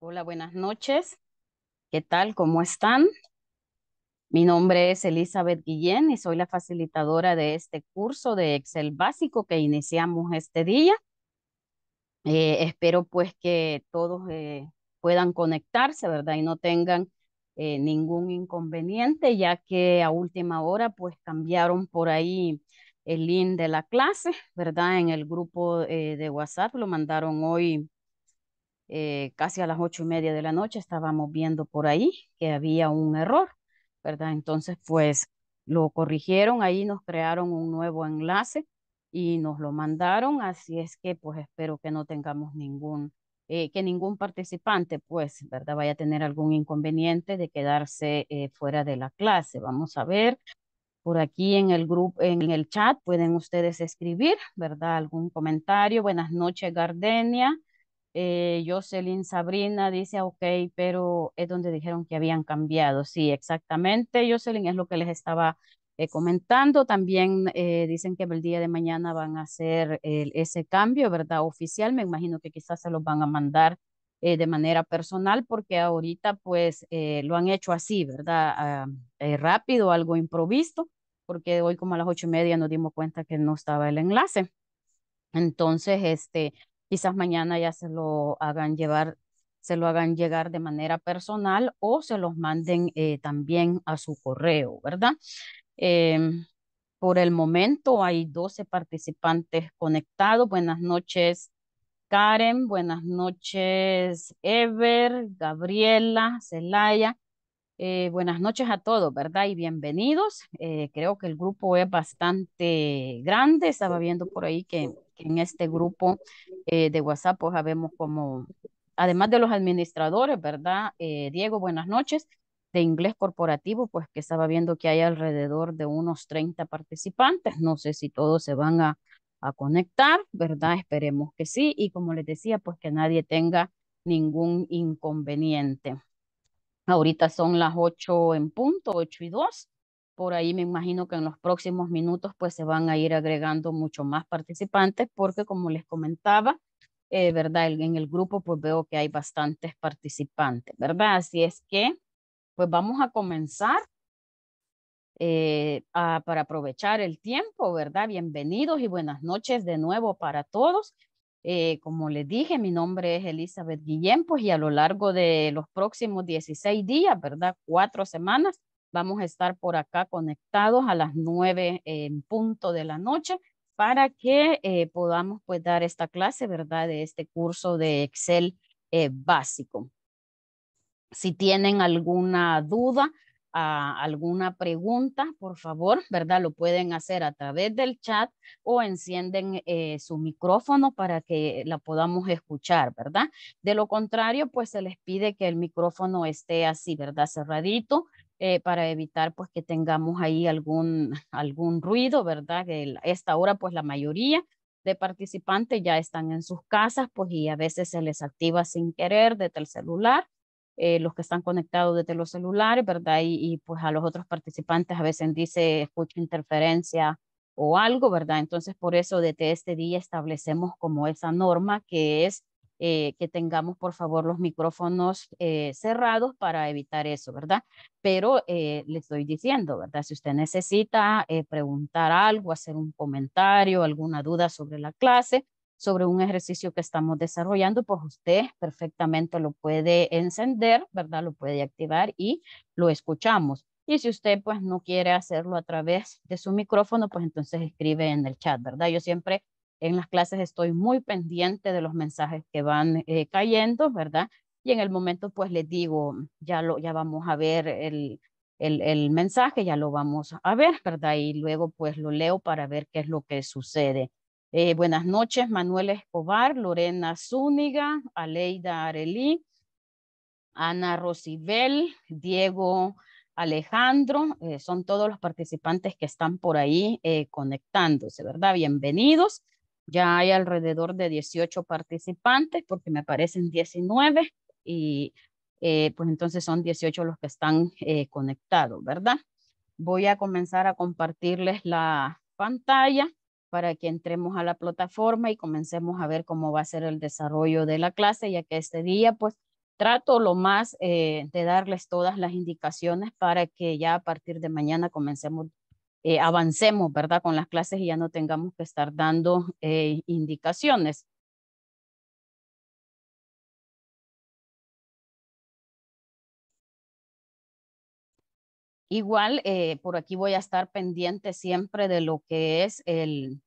Hola, buenas noches. ¿Qué tal? ¿Cómo están? Mi nombre es Elizabeth Guillén y soy la facilitadora de este curso de Excel básico que iniciamos este día. Eh, espero pues que todos eh, puedan conectarse, ¿verdad? Y no tengan eh, ningún inconveniente, ya que a última hora pues cambiaron por ahí el link de la clase, ¿verdad? En el grupo de WhatsApp lo mandaron hoy eh, casi a las ocho y media de la noche estábamos viendo por ahí que había un error, ¿verdad? Entonces, pues lo corrigieron, ahí nos crearon un nuevo enlace y nos lo mandaron, así es que pues espero que no tengamos ningún, eh, que ningún participante pues, ¿verdad? Vaya a tener algún inconveniente de quedarse eh, fuera de la clase. Vamos a ver, por aquí en el grupo, en el chat pueden ustedes escribir, ¿verdad? Algún comentario. Buenas noches, Gardenia. Eh, Jocelyn Sabrina dice, ah, ok, pero es donde dijeron que habían cambiado. Sí, exactamente, Jocelyn, es lo que les estaba eh, comentando. También eh, dicen que el día de mañana van a hacer ese cambio, ¿verdad? Oficial, me imagino que quizás se los van a mandar de manera personal porque ahorita pues lo han hecho así, ¿verdad? Ah, rápido, algo improvisto, porque hoy como a las ocho y media nos dimos cuenta que no estaba el enlace. Entonces, este, Quizás mañana ya se lo hagan llevar, se lo hagan llegar de manera personal o se los manden eh, también a su correo, ¿verdad? Em, por el momento hay 12 participantes conectados. Buenas noches, Karen. Buenas noches, Ever, Gabriela, Celaya. Eh, buenas noches a todos, ¿verdad? Y bienvenidos. Eh, creo que el grupo es bastante grande. Estaba viendo por ahí que, en este grupo eh, de WhatsApp, pues sabemos como, además de los administradores, ¿verdad? Diego, buenas noches. De inglés corporativo, pues que estaba viendo que hay alrededor de unos 30 participantes. No sé si todos se van a, a conectar, ¿verdad? Esperemos que sí. Y como les decía, pues que nadie tenga ningún inconveniente. Ahorita son las 8 en punto, 8 y 2. Por ahí me imagino que en los próximos minutos pues se van a ir agregando mucho más participantes porque como les comentaba, eh, ¿verdad? En el grupo pues veo que hay bastantes participantes, ¿verdad? Así es que pues vamos a comenzar eh, para aprovechar el tiempo, ¿verdad? Bienvenidos y buenas noches de nuevo para todos. Eh, como les dije, mi nombre es Elizabeth Guillén, pues y a lo largo de los próximos 16 días, ¿verdad? Cuatro semanas, vamos a estar por acá conectados a las 9 en punto de la noche para que eh, podamos pues dar esta clase, ¿verdad? De este curso de Excel eh, básico. Si tienen alguna duda, a alguna pregunta, por favor, ¿verdad? Lo pueden hacer a través del chat o encienden eh, su micrófono para que la podamos escuchar, ¿verdad? De lo contrario, pues se les pide que el micrófono esté así, ¿verdad? Cerradito. Eh, para evitar pues que tengamos ahí algún, algún ruido, ¿verdad? Que esta hora pues la mayoría de participantes ya están en sus casas pues y a veces se les activa sin querer desde el celular eh, los que están conectados desde los celulares, ¿verdad? Y, pues a los otros participantes a veces dice, escucho interferencia o algo, ¿verdad? Entonces, por eso desde este día establecemos como esa norma que es eh, que tengamos, por favor, los micrófonos eh, cerrados para evitar eso, ¿verdad? Pero eh, le estoy diciendo, ¿verdad? Si usted necesita preguntar algo, hacer un comentario, alguna duda sobre la clase, sobre un ejercicio que estamos desarrollando, pues usted perfectamente lo puede encender, ¿verdad? Lo puede activar y lo escuchamos. Y si usted pues no quiere hacerlo a través de su micrófono, pues entonces escribe en el chat, ¿verdad? Yo siempre en las clases estoy muy pendiente de los mensajes que van eh, cayendo, ¿verdad? Y en el momento pues les digo, ya, lo, ya vamos a ver el, el, el mensaje, ya lo vamos a ver, ¿verdad? Y luego pues lo leo para ver qué es lo que sucede. Eh, buenas noches, Manuel Escobar, Lorena Zúñiga, Aleida Arelí, Ana Rosibel, Diego Alejandro, eh, son todos los participantes que están por ahí eh, conectándose, ¿verdad? Bienvenidos. Ya hay alrededor de 18 participantes porque me parecen 19 y pues entonces son 18 los que están conectados, ¿verdad? Voy a comenzar a compartirles la pantalla para que entremos a la plataforma y comencemos a ver cómo va a ser el desarrollo de la clase, ya que este día pues trato lo más eh, de darles todas las indicaciones para que ya a partir de mañana comencemos, eh, avancemos, ¿verdad? Con las clases y ya no tengamos que estar dando eh, indicaciones. Igual, eh, por aquí voy a estar pendiente siempre de lo que es el,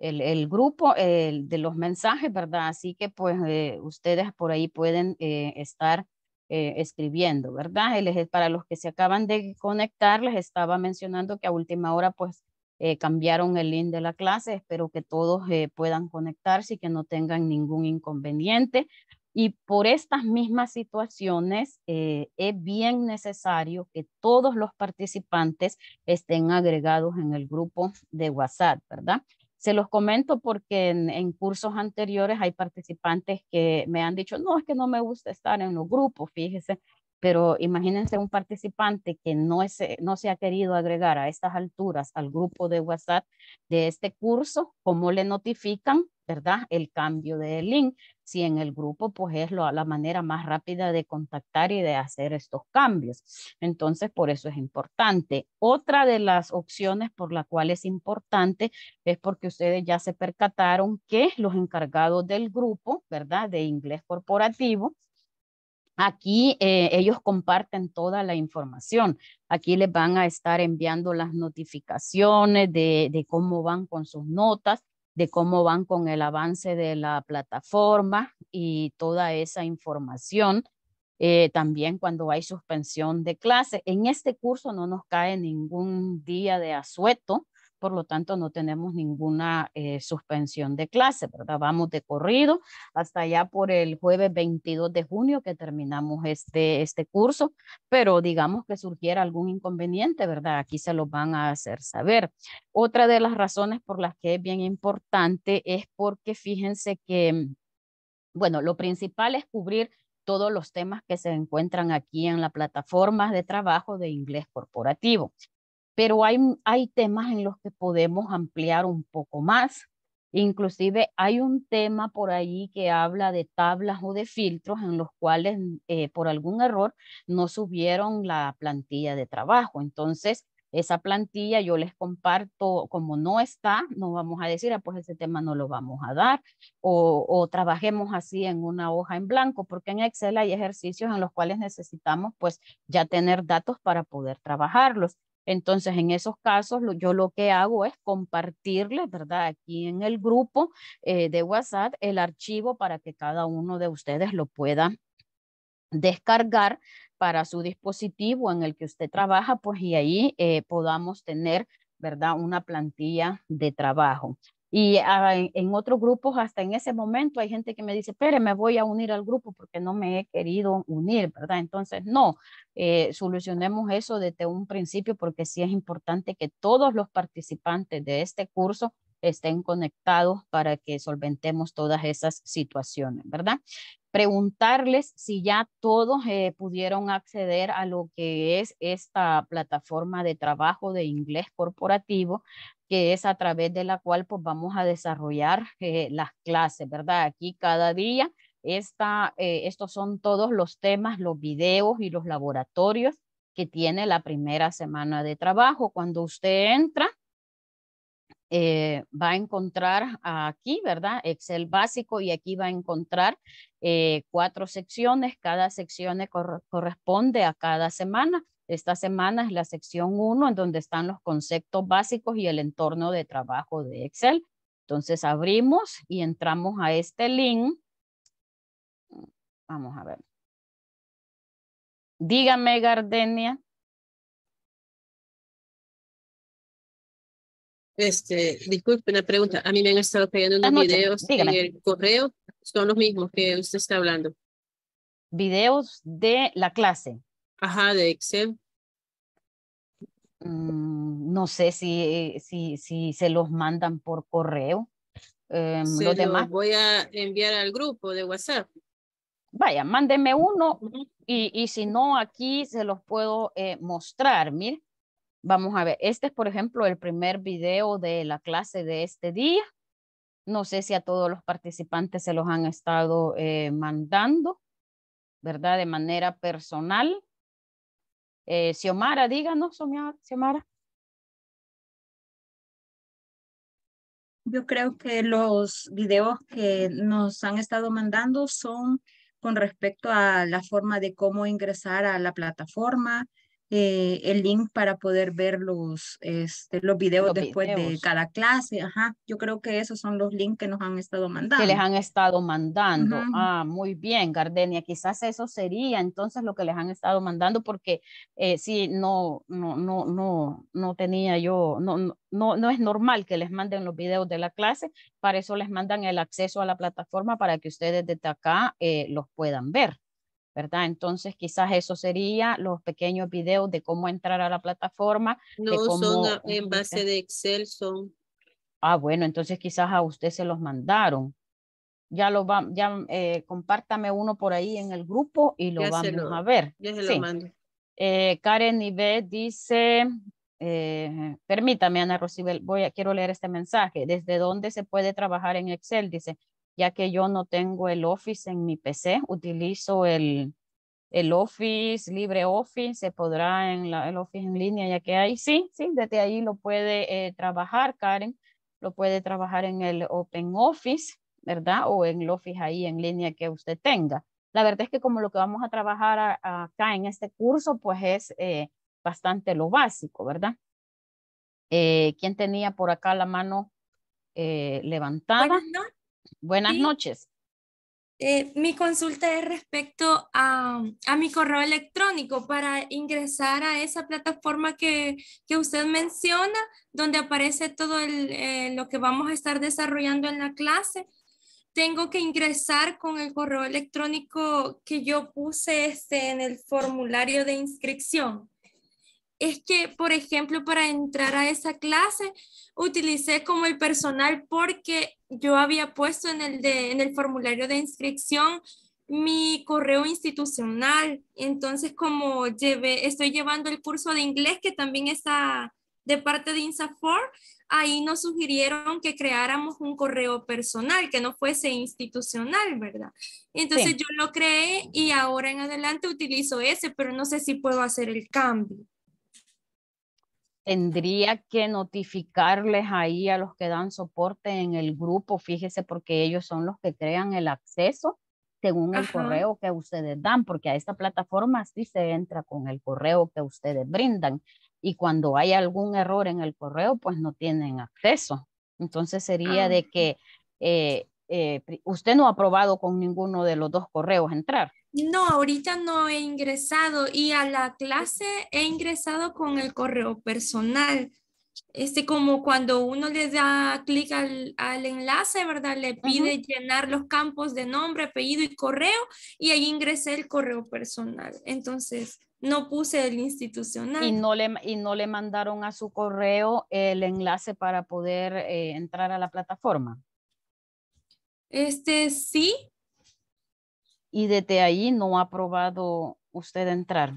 el, grupo de los mensajes, ¿verdad? Así que pues eh, ustedes por ahí pueden eh, estar escribiendo, ¿verdad? para los que se acaban de conectar, les estaba mencionando que a última hora pues cambiaron el link de la clase. Espero que todos puedan conectarse y que no tengan ningún inconveniente. Y por estas mismas situaciones eh, es bien necesario que todos los participantes estén agregados en el grupo de WhatsApp, ¿verdad? Se los comento porque en, cursos anteriores hay participantes que me han dicho, no, es que no me gusta estar en los grupos, fíjese, pero imagínense un participante que no, es, no se ha querido agregar a estas alturas al grupo de WhatsApp de este curso, ¿cómo le notifican, verdad? El cambio de link, si en el grupo pues es la manera más rápida de contactar y de hacer estos cambios. Entonces, por eso es importante. Otra de las opciones por la cual es importante es porque ustedes ya se percataron que los encargados del grupo, ¿verdad? De inglés corporativo, Aquí eh, ellos comparten toda la información. Aquí les van a estar enviando las notificaciones de, cómo van con sus notas, de cómo van con el avance de la plataforma y toda esa información. Eh, también cuando hay suspensión de clase. En este curso no nos cae ningún día de asueto por lo tanto no tenemos ninguna eh, suspensión de clase, ¿verdad? Vamos de corrido hasta ya por el jueves 22 de junio que terminamos este, este curso, pero digamos que surgiera algún inconveniente, ¿verdad? Aquí se lo van a hacer saber. Otra de las razones por las que es bien importante es porque fíjense que, mm, bueno, lo principal es cubrir todos los temas que se encuentran aquí en la plataforma de trabajo de inglés corporativo pero hay, hay temas en los que podemos ampliar un poco más. Inclusive hay un tema por ahí que habla de tablas o de filtros en los cuales mm, eh, por algún error no subieron la plantilla de trabajo. Entonces, esa plantilla yo les comparto, como no está, no vamos a decir, ah, pues ese tema no lo vamos a dar, o, o trabajemos así en una hoja en blanco, porque en Excel hay ejercicios en los cuales necesitamos pues ya tener datos para poder trabajarlos. Entonces, en esos casos, yo lo que hago es compartirles, ¿verdad? Aquí en el grupo eh, de WhatsApp el archivo para que cada uno de ustedes lo pueda descargar para su dispositivo en el que usted trabaja, pues y ahí eh, podamos tener, ¿verdad? Una plantilla de trabajo. Y ah, en otros grupos, hasta en ese momento, hay gente que me dice, pero me voy a unir al grupo porque no me he querido unir, ¿verdad? Entonces, no, eh, solucionemos eso desde un principio porque sí es importante que todos los participantes de este curso estén conectados para que solventemos todas esas situaciones, ¿verdad? Preguntarles si ya todos eh, pudieron acceder a lo que es esta plataforma de trabajo de inglés corporativo, que es a través de la cual pues, vamos a desarrollar eh, las clases, ¿verdad? Aquí cada día. Eh, estos son todos los temas, los videos y los laboratorios que tiene la primera semana de trabajo. Cuando usted entra, eh, va a encontrar aquí, ¿verdad? Excel básico y aquí va a encontrar eh, cuatro secciones. Cada sección corresponde a cada semana. Esta semana es la sección 1 en donde están los conceptos básicos y el entorno de trabajo de Excel. Entonces abrimos y entramos a este link. Vamos a ver. Dígame, Gardenia. Este, disculpe una pregunta. A mí me han estado pegando unos videos en el correo. Son los mismos que usted está hablando. Videos de la clase. Ajá, de Excel. Mm, no sé si, si, si se los mandan por correo. Em, los demás. voy a enviar al grupo de WhatsApp. Vaya, mándeme uno y, y, si no, aquí se los puedo eh, mostrar. Mire, Vamos a ver, este es por ejemplo el primer video de la clase de este día. No sé si a todos los participantes se los han estado eh, mandando, ¿verdad? De manera personal. Eh, Xiomara, díganos, Xiomara. Yo creo que los videos que nos han estado mandando son con respecto a la forma de cómo ingresar a la plataforma, eh, el link para poder ver los, este, los videos después de cada clase. yo creo que esos son los links que nos han estado mandando. Que les han estado mandando. Ah, muy bien, Gardenia. Quizás eso sería entonces lo que les han estado mandando porque eh, si no, no, no, no, no tenía yo, no, no no, es normal que les manden los videos de la clase, para eso les mandan el acceso a la plataforma para que ustedes desde acá eh, los puedan ver. ¿verdad? Entonces, quizás eso sería los pequeños videos de cómo entrar a la plataforma. No son en base de Excel, son. Ah, bueno, entonces quizás a usted se los mandaron. Ya lo va, ya mm, eh, compártame uno por ahí en el grupo y lo vamos a ver. Ya se lo eh, Karen dice, eh, permítame, Ana Rosibel, voy a, quiero leer este mensaje. ¿Desde dónde se puede trabajar en Excel? Dice, ya que yo no tengo el Office en mi PC, utilizo el, el Office, LibreOffice, se podrá en el Office en línea, ya que ahí sí, sí, desde ahí lo puede eh, trabajar, Karen, lo puede trabajar en el Open Office, ¿verdad? O en el Office ahí en línea que usted tenga. La verdad es que como lo que vamos a trabajar acá en este curso, pues es eh, bastante lo básico, ¿verdad? Eh, ¿Quién tenía por acá la mano levantada? Buenas noches. Eh, mi consulta es respecto a, mi correo electrónico para ingresar a esa plataforma que, usted menciona, donde aparece todo eh, lo que vamos a estar desarrollando en la clase. Tengo que ingresar con el correo electrónico que yo puse este, en el formulario de inscripción es que, por ejemplo, para entrar a esa clase utilicé como el personal porque yo había puesto en el, en el formulario de inscripción mi correo institucional. Entonces, como llevé, estoy llevando el curso de inglés que también está de parte de INSAFOR, ahí nos sugirieron que creáramos un correo personal, que no fuese institucional, ¿verdad? Entonces yo lo creé y ahora en adelante utilizo ese, pero no sé si puedo hacer el cambio tendría que notificarles ahí a los que dan soporte en el grupo, fíjese, porque ellos son los que crean el acceso según el correo que ustedes dan, porque a esta plataforma sí se entra con el correo que ustedes brindan y cuando hay algún error en el correo, pues no tienen acceso. Entonces sería ah, de que eh, eh, usted no ha probado con ninguno de los dos correos entrar. No, ahorita no he ingresado y a la clase he ingresado con el correo personal. Este, como cuando uno le da clic al, enlace, ¿verdad? Le pide llenar los campos de nombre, apellido y correo y ahí ingresé el correo personal. Entonces, no puse el institucional. Y no le, y no le mandaron a su correo el enlace para poder eh, entrar a la plataforma. Este, sí, y desde ahí no ha probado usted entrar.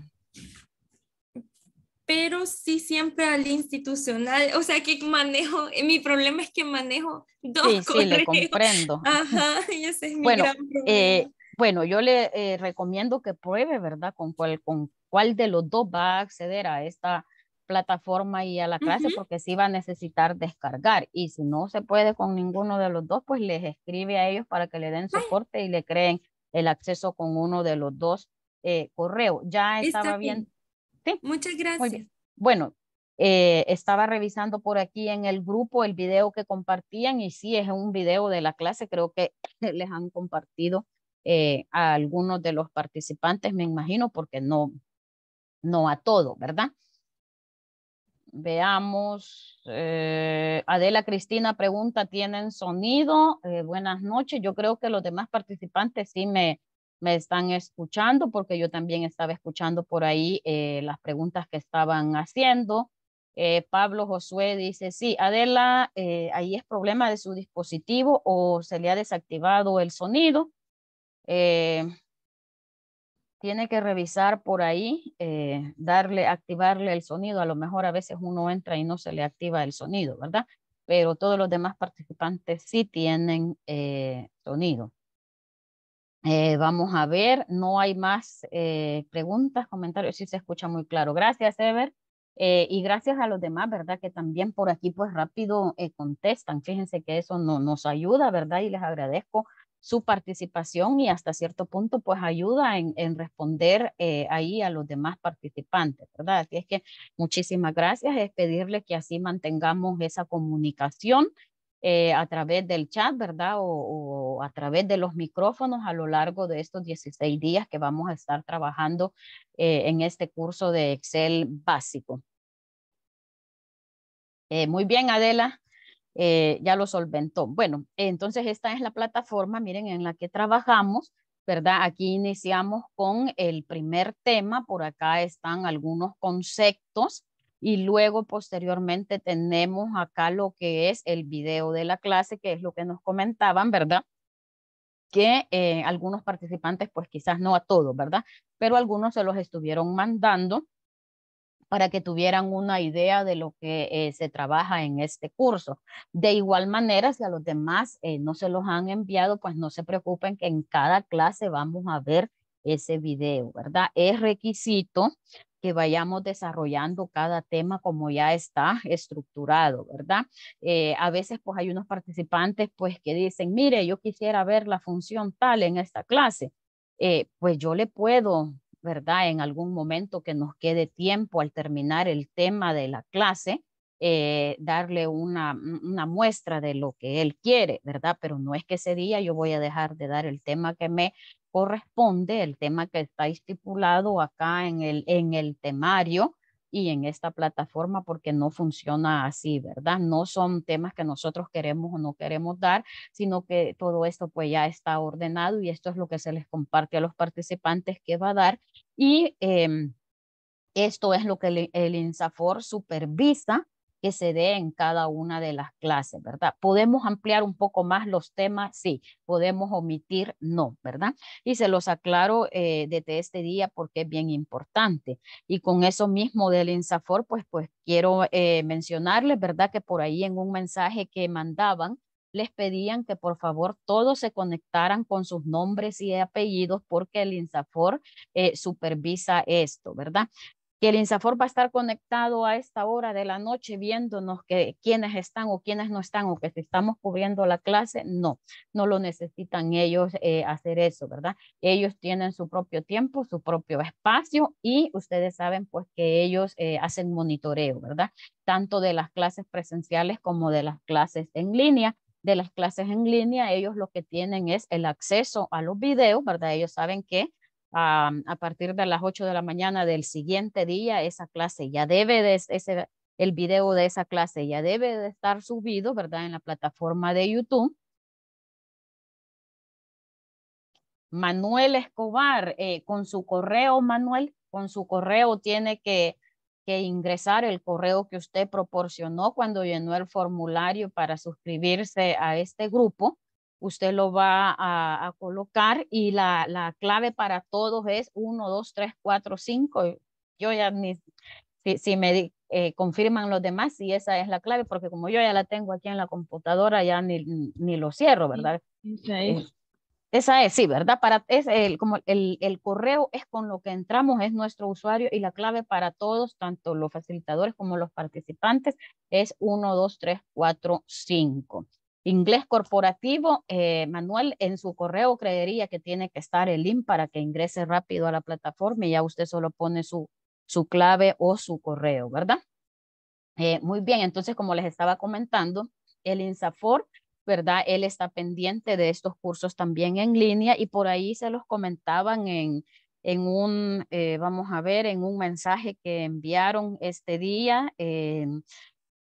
Pero sí siempre al institucional, o sea que manejo, eh, mi problema es que manejo dos sí, correos. Sí, le comprendo. Ajá, ese es mi bueno, gran problema. Eh, bueno, yo le eh, recomiendo que pruebe, ¿verdad? Con cuál, con cuál de los dos va a acceder a esta plataforma y a la clase, porque sí va a necesitar descargar. Y si no se puede con ninguno de los dos, pues les escribe a ellos para que le den soporte y le creen el acceso con uno de los dos eh, correos. Ya estaba bien. ¿Sí? Muchas gracias. Bueno, eh, estaba revisando por aquí en el grupo el video que compartían y sí es un video de la clase, creo que les han compartido eh, a algunos de los participantes, me imagino, porque no, no a todo, ¿verdad? Veamos, eh, Adela Cristina pregunta, ¿tienen sonido? Eh, buenas noches, yo creo que los demás participantes sí me, me están escuchando porque yo también estaba escuchando por ahí eh, las preguntas que estaban haciendo. Pablo Josué dice, sí, Adela, ahí es problema de su dispositivo o se le ha desactivado el sonido tiene que revisar por ahí, eh, darle, activarle el sonido. A lo mejor a veces uno entra y no se le activa el sonido, ¿verdad? Pero todos los demás participantes sí tienen eh, sonido. Eh, vamos a ver, no hay más preguntas, comentarios, sí se escucha muy claro. Gracias, Ever. y gracias a los demás, ¿verdad? Que también por aquí pues rápido contestan. Fíjense que eso no, nos ayuda, ¿verdad? Y les agradezco su participación y hasta cierto punto pues ayuda en, responder eh, ahí a los demás participantes, ¿verdad? Así es que muchísimas gracias, es pedirle que así mantengamos esa comunicación eh, a través del chat, ¿verdad? O, a través de los micrófonos a lo largo de estos 16 días que vamos a estar trabajando eh, en este curso de Excel básico. muy bien, Adela. Eh, ya lo solventó. Bueno, entonces esta es la plataforma, miren, en la que trabajamos, ¿verdad? Aquí iniciamos con el primer tema, por acá están algunos conceptos y luego posteriormente tenemos acá lo que es el video de la clase, que es lo que nos comentaban, ¿verdad? que eh, algunos participantes, pues quizás no a todos, ¿verdad? Pero algunos se los estuvieron mandando para que tuvieran una idea de lo que eh, se trabaja en este curso. De igual manera, si a los demás eh, no se los han enviado, pues no se preocupen que en cada clase vamos a ver ese video, ¿verdad? Es requisito que vayamos desarrollando cada tema como ya está estructurado, ¿verdad? Eh, a veces pues hay unos participantes pues que dicen, mire, yo quisiera ver la función tal en esta clase. pues yo le puedo ¿verdad? En algún momento que nos quede tiempo al terminar el tema de la clase, eh, darle una, muestra de lo que él quiere, ¿verdad? Pero no es que ese día yo voy a dejar de dar el tema que me corresponde, el tema que está estipulado acá en el, en el temario, y en esta plataforma porque no funciona así, ¿verdad? No son temas que nosotros queremos o no queremos dar, sino que todo esto pues ya está ordenado y esto es lo que se les comparte a los participantes que va a dar y em, esto es lo que el, el INSAFOR supervisa que se dé en cada una de las clases, ¿verdad? ¿Podemos ampliar un poco más los temas? Sí. ¿Podemos omitir? No, ¿verdad? Y se los aclaro eh, desde este día porque es bien importante. Y con eso mismo del INSAFOR, pues, pues quiero eh, mencionarles, ¿verdad? Que por ahí en un mensaje que mandaban, les pedían que por favor todos se conectaran con sus nombres y apellidos porque el INSAFOR eh, supervisa esto, ¿verdad? que el INSAFOR va a estar conectado a esta hora de la noche viéndonos que quienes están o quiénes no están o que estamos cubriendo la clase, no, no lo necesitan ellos eh, hacer eso, ¿verdad? Ellos tienen su propio tiempo, su propio espacio y ustedes saben pues que ellos eh, hacen monitoreo, ¿verdad? Tanto de las clases presenciales como de las clases en línea de las clases en línea, ellos lo que tienen es el acceso a los videos, ¿verdad? Ellos saben que a partir de las 8 de la mañana del siguiente día, esa clase ya debe de el video de esa clase ya debe de estar subido, ¿verdad? En la plataforma de YouTube. Manuel Escobar, eh, con su correo, Manuel, con su correo tiene que, ingresar el correo que usted proporcionó cuando llenó el formulario para suscribirse a este grupo usted lo va a, colocar y la, la, clave para todos es 1, 2, 3, 4, 5. Yo ya ni, si, me eh, confirman los demás si esa es la clave, porque como yo ya la tengo aquí en la computadora, ya ni, ni lo cierro, ¿verdad? Eh, esa es, sí, ¿verdad? Para, es el, como el, el, correo es con lo que entramos, es nuestro usuario y la clave para todos, tanto los facilitadores como los participantes, es 1, 2, 3, 4, 5. Inglés corporativo, eh, Manuel, en su correo creería que tiene que estar el link para que ingrese rápido a la plataforma y ya usted solo pone su, su clave o su correo, ¿verdad? Eh, muy bien, entonces como les estaba comentando, el INSAFOR, ¿verdad? Él está pendiente de estos cursos también en línea y por ahí se los comentaban en, en un, eh, vamos a ver, en un mensaje que enviaron este día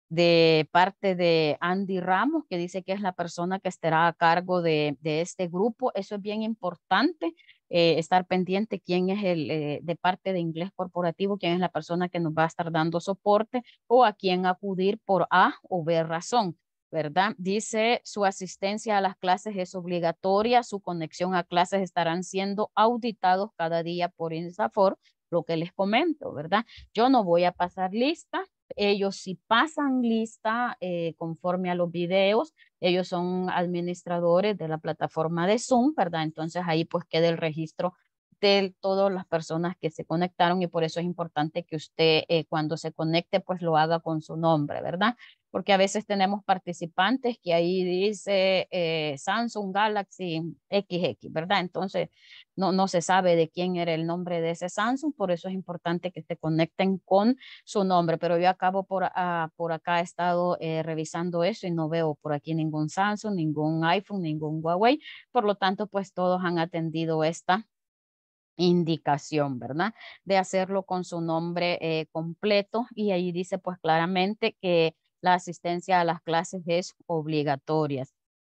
de parte de Andy Ramos, que dice que es la persona que estará a cargo de, de este grupo. Eso es bien importante, eh, estar pendiente quién es el eh, de parte de inglés corporativo, quién es la persona que nos va a estar dando soporte o a quién acudir por A o B razón. ¿Verdad? Dice, su asistencia a las clases es obligatoria, su conexión a clases estarán siendo auditados cada día por INSAFOR, lo que les comento, ¿verdad? Yo no voy a pasar lista, ellos si pasan lista eh, conforme a los videos, ellos son administradores de la plataforma de Zoom, ¿verdad? Entonces ahí pues queda el registro de todas las personas que se conectaron y por eso es importante que usted eh, cuando se conecte pues lo haga con su nombre, ¿verdad? Porque a veces tenemos participantes que ahí dice eh, Samsung Galaxy XX, ¿verdad? Entonces no, no se sabe de quién era el nombre de ese Samsung, por eso es importante que se conecten con su nombre, pero yo acabo por, por acá he estado eh, revisando eso y no veo por aquí ningún Samsung, ningún iPhone, ningún Huawei, por lo tanto pues todos han atendido esta indicación, ¿verdad? De hacerlo con su nombre eh, completo y ahí dice pues claramente que la asistencia a las clases es obligatoria.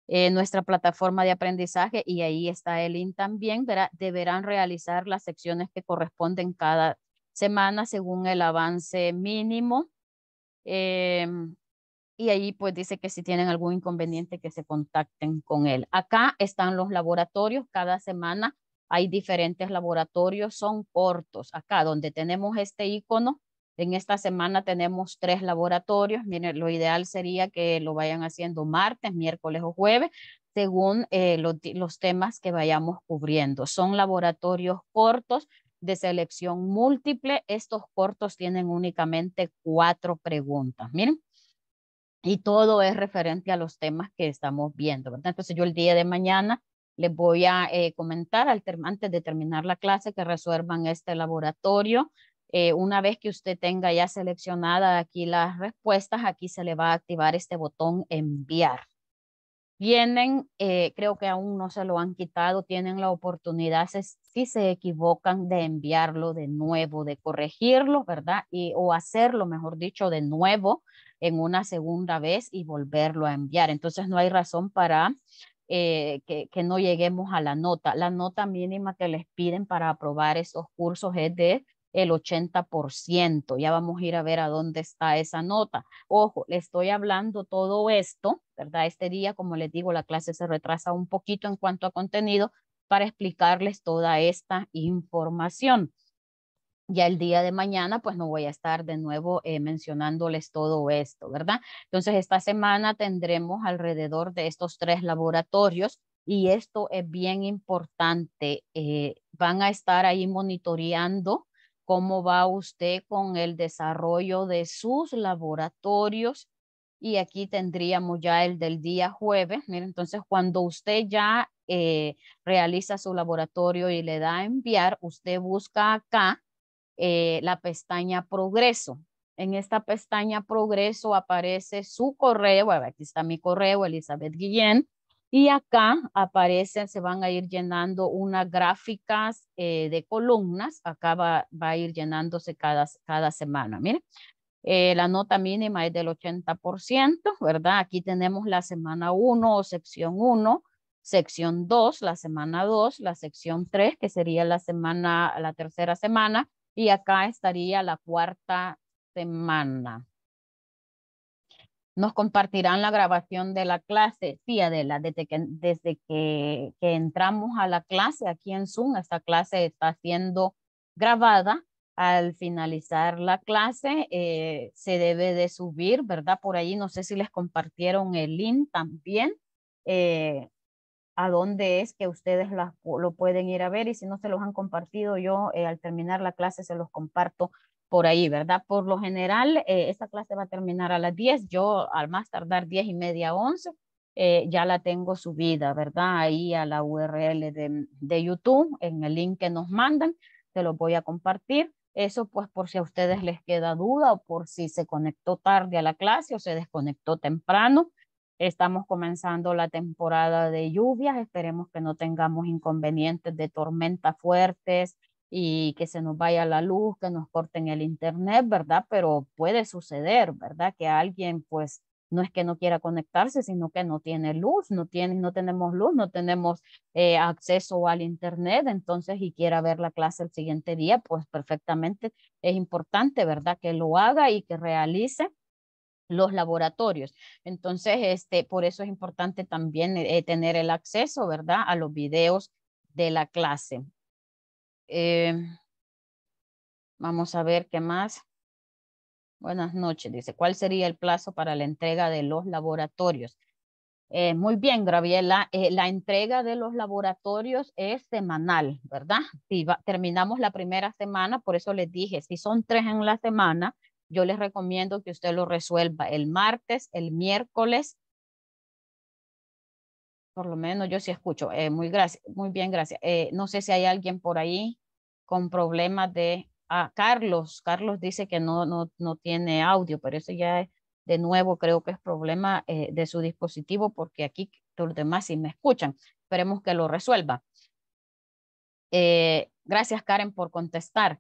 Eh, nuestra plataforma de aprendizaje y ahí está el link también, verdad deberán realizar las secciones que corresponden cada semana según el avance mínimo. Em, y ahí pues dice que si tienen algún inconveniente que se contacten con él. Acá están los laboratorios cada semana hay diferentes laboratorios, son cortos. Acá donde tenemos este icono, en esta semana tenemos tres laboratorios. Miren, lo ideal sería que lo vayan haciendo martes, miércoles o jueves, según eh, los, temas que vayamos cubriendo. Son laboratorios cortos de selección múltiple. Estos cortos tienen únicamente cuatro preguntas. Miren. Y todo es referente a los temas que estamos viendo, Entonces yo el día de mañana les voy a eh, comentar al antes de terminar la clase que resuelvan este laboratorio. Eh, una vez que usted tenga ya seleccionada aquí las respuestas, aquí se le va a activar este botón enviar. Vienen, eh, creo que aún no se lo han quitado, tienen la oportunidad, si se equivocan, de enviarlo de nuevo, de corregirlo, ¿verdad? Y, o hacerlo, mejor dicho, de nuevo en una segunda vez y volverlo a enviar. Entonces no hay razón para eh, que, no lleguemos a la nota. La nota mínima que les piden para aprobar esos cursos es de el 80%. Ya vamos a ir a ver a dónde está esa nota. Ojo, le estoy hablando todo esto, ¿verdad? Este día, como les digo, la clase se retrasa un poquito en cuanto a contenido para explicarles toda esta información ya el día de mañana, pues no voy a estar de nuevo eh, mencionándoles todo esto, ¿verdad? Entonces, esta semana tendremos alrededor de estos tres laboratorios y esto es bien importante. Eh, van a estar ahí monitoreando cómo va usted con el desarrollo de sus laboratorios. Y aquí tendríamos ya el del día jueves. entonces, cuando usted ya eh, realiza su laboratorio y le da a enviar, usted busca acá eh, la pestaña Progreso. En esta pestaña Progreso aparece su correo, aquí está mi correo, Elizabeth Guillén, y acá aparecen, se van a ir llenando unas gráficas eh, de columnas, acá va, a ir llenándose cada, cada semana, miren. Eh, la nota mínima es del 80%, ¿verdad? Aquí tenemos la semana 1 o sección 1, sección 2, la semana 2, la sección 3, que sería la semana, la tercera semana, y acá estaría la cuarta semana. Nos compartirán la grabación de la clase. Sí, Adela, desde, que, desde que, entramos a la clase aquí en Zoom, esta clase está siendo grabada al finalizar la clase eh, se debe de subir, ¿verdad? Por ahí no sé si les compartieron el link también. Eh, a dónde es que ustedes lo pueden ir a ver y si no se los han compartido, yo eh, al terminar la clase se los comparto por ahí, ¿verdad? Por lo general, eh, esta clase va a terminar a las 10, yo al más tardar 10 y media, 11, eh, ya la tengo subida, ¿verdad? Ahí a la URL de, mm, de YouTube, en el link que nos mandan, se los voy a compartir. Eso pues por si a ustedes les queda duda o por si se conectó tarde a la clase o se desconectó temprano, Estamos comenzando la temporada de lluvias, esperemos que no tengamos inconvenientes de tormentas fuertes y que se nos vaya la luz, que nos corten el internet, ¿verdad? Pero puede suceder, ¿verdad? Que alguien pues no es que no quiera conectarse, sino que no tiene luz, no, tiene, no tenemos luz, no tenemos eh, acceso al Internet, entonces y quiera ver la clase el siguiente día, pues perfectamente es importante, ¿verdad? Que lo haga y que realice los laboratorios. Entonces, este, por eso es importante también eh, eh, tener el acceso, ¿verdad?, a los videos de la clase. Em, vamos a ver qué más. Buenas noches, dice, ¿cuál sería el plazo para la entrega de los laboratorios? Eh, muy bien, Graviela, la entrega de los laboratorios es semanal, ¿verdad? Si terminamos la primera semana, por eso les dije, si son tres en la semana, yo les recomiendo que usted lo resuelva el martes, el miércoles. Por lo menos yo sí escucho. Eh, muy, gracias, muy bien, gracias. Eh, no sé si hay alguien por ahí con problemas de... Ah, Carlos, Carlos dice que no, no, no tiene audio, pero eso ya de nuevo creo que es problema eh, de su dispositivo porque aquí todos los demás sí me escuchan. Esperemos que lo resuelva. gracias Karen por contestar.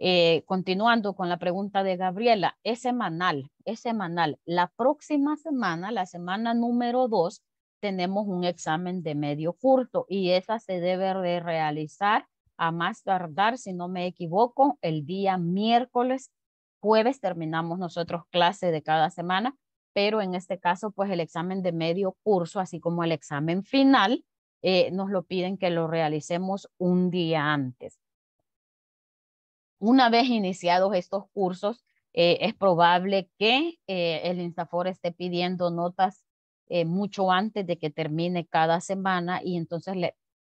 Eh, continuando con la pregunta de Gabriela, es semanal, es semanal. La próxima semana, la semana número dos, tenemos un examen de medio curso y esa se debe de realizar a más tardar, si no me equivoco, el día miércoles, jueves terminamos nosotros clase de cada semana, pero en este caso, pues el examen de medio curso, así como el examen final, eh, nos lo piden que lo realicemos un día antes. Una vez iniciados estos cursos, eh, es probable que eh, el Instafor esté pidiendo notas eh, mucho antes de que termine cada semana y entonces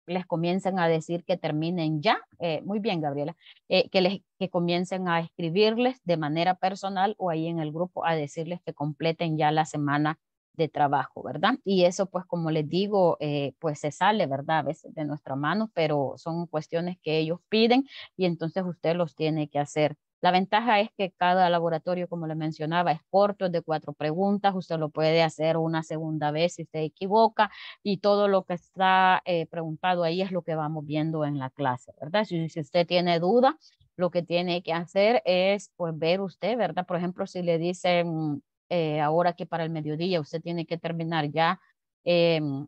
les comiencen a decir que terminen ya, muy bien Gabriela, que, les, que comiencen a escribirles de manera personal o ahí en el grupo a decirles que completen ya la semana de trabajo, ¿verdad? Y eso, pues, como les digo, eh, pues se sale, ¿verdad? A veces de nuestra mano, pero son cuestiones que ellos piden y entonces usted los tiene que hacer. La ventaja es que cada laboratorio, como les mencionaba, es corto, es de cuatro preguntas, usted lo puede hacer una segunda vez si se equivoca y todo lo que está eh, preguntado ahí es lo que vamos viendo en la clase, ¿verdad? Si, si usted tiene duda, lo que tiene que hacer es pues ver usted, ¿verdad? Por ejemplo, si le dicen eh, ahora que para el mediodía usted tiene que terminar ya em,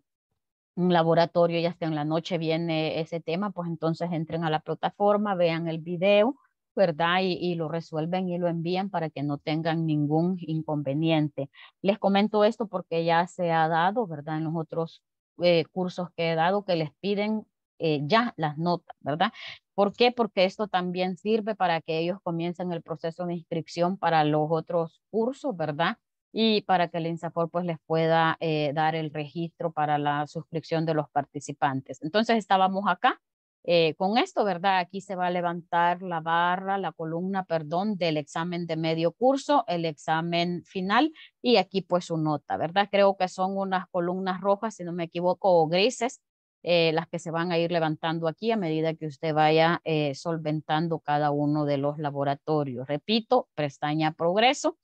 un laboratorio y hasta en la noche viene ese tema, pues entonces entren a la plataforma, vean el video, ¿verdad? Y, lo resuelven y lo envían para que no tengan ningún inconveniente. Les comento esto porque ya se ha dado, ¿verdad? En los otros eh, cursos que he dado que les piden eh, ya las notas, ¿verdad? ¿Por qué? Porque esto también sirve para que ellos comiencen el proceso de inscripción para los otros cursos, ¿verdad? Y para que el INSAFOR pues les pueda eh, dar el registro para la suscripción de los participantes. Entonces estábamos acá eh, con esto, ¿verdad? Aquí se va a levantar la barra, la columna, perdón, del examen de medio curso, el examen final y aquí pues su nota, ¿verdad? Creo que son unas columnas rojas, si no me equivoco, o grises, eh, las que se van a ir levantando aquí a medida que usted vaya eh, solventando cada uno de los laboratorios. Repito, pestaña progreso.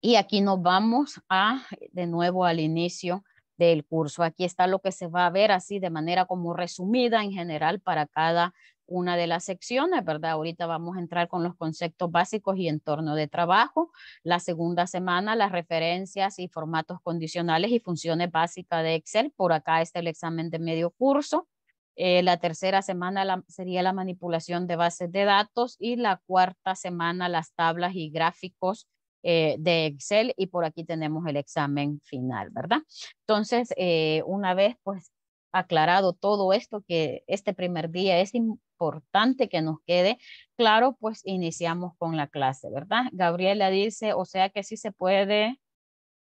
Y aquí nos vamos a, de nuevo al inicio del curso. Aquí está lo que se va a ver así de manera como resumida en general para cada una de las secciones, ¿verdad? Ahorita vamos a entrar con los conceptos básicos y entorno de trabajo. La segunda semana, las referencias y formatos condicionales y funciones básicas de Excel. Por acá está el examen de medio curso. Eh, la tercera semana sería la manipulación de bases de datos y la cuarta semana las tablas y gráficos eh, de Excel y por aquí tenemos el examen final, ¿verdad? Entonces, eh, una vez pues aclarado todo esto, que este primer día es importante que nos quede claro, pues iniciamos con la clase, ¿verdad? Gabriela dice, o sea que sí se puede,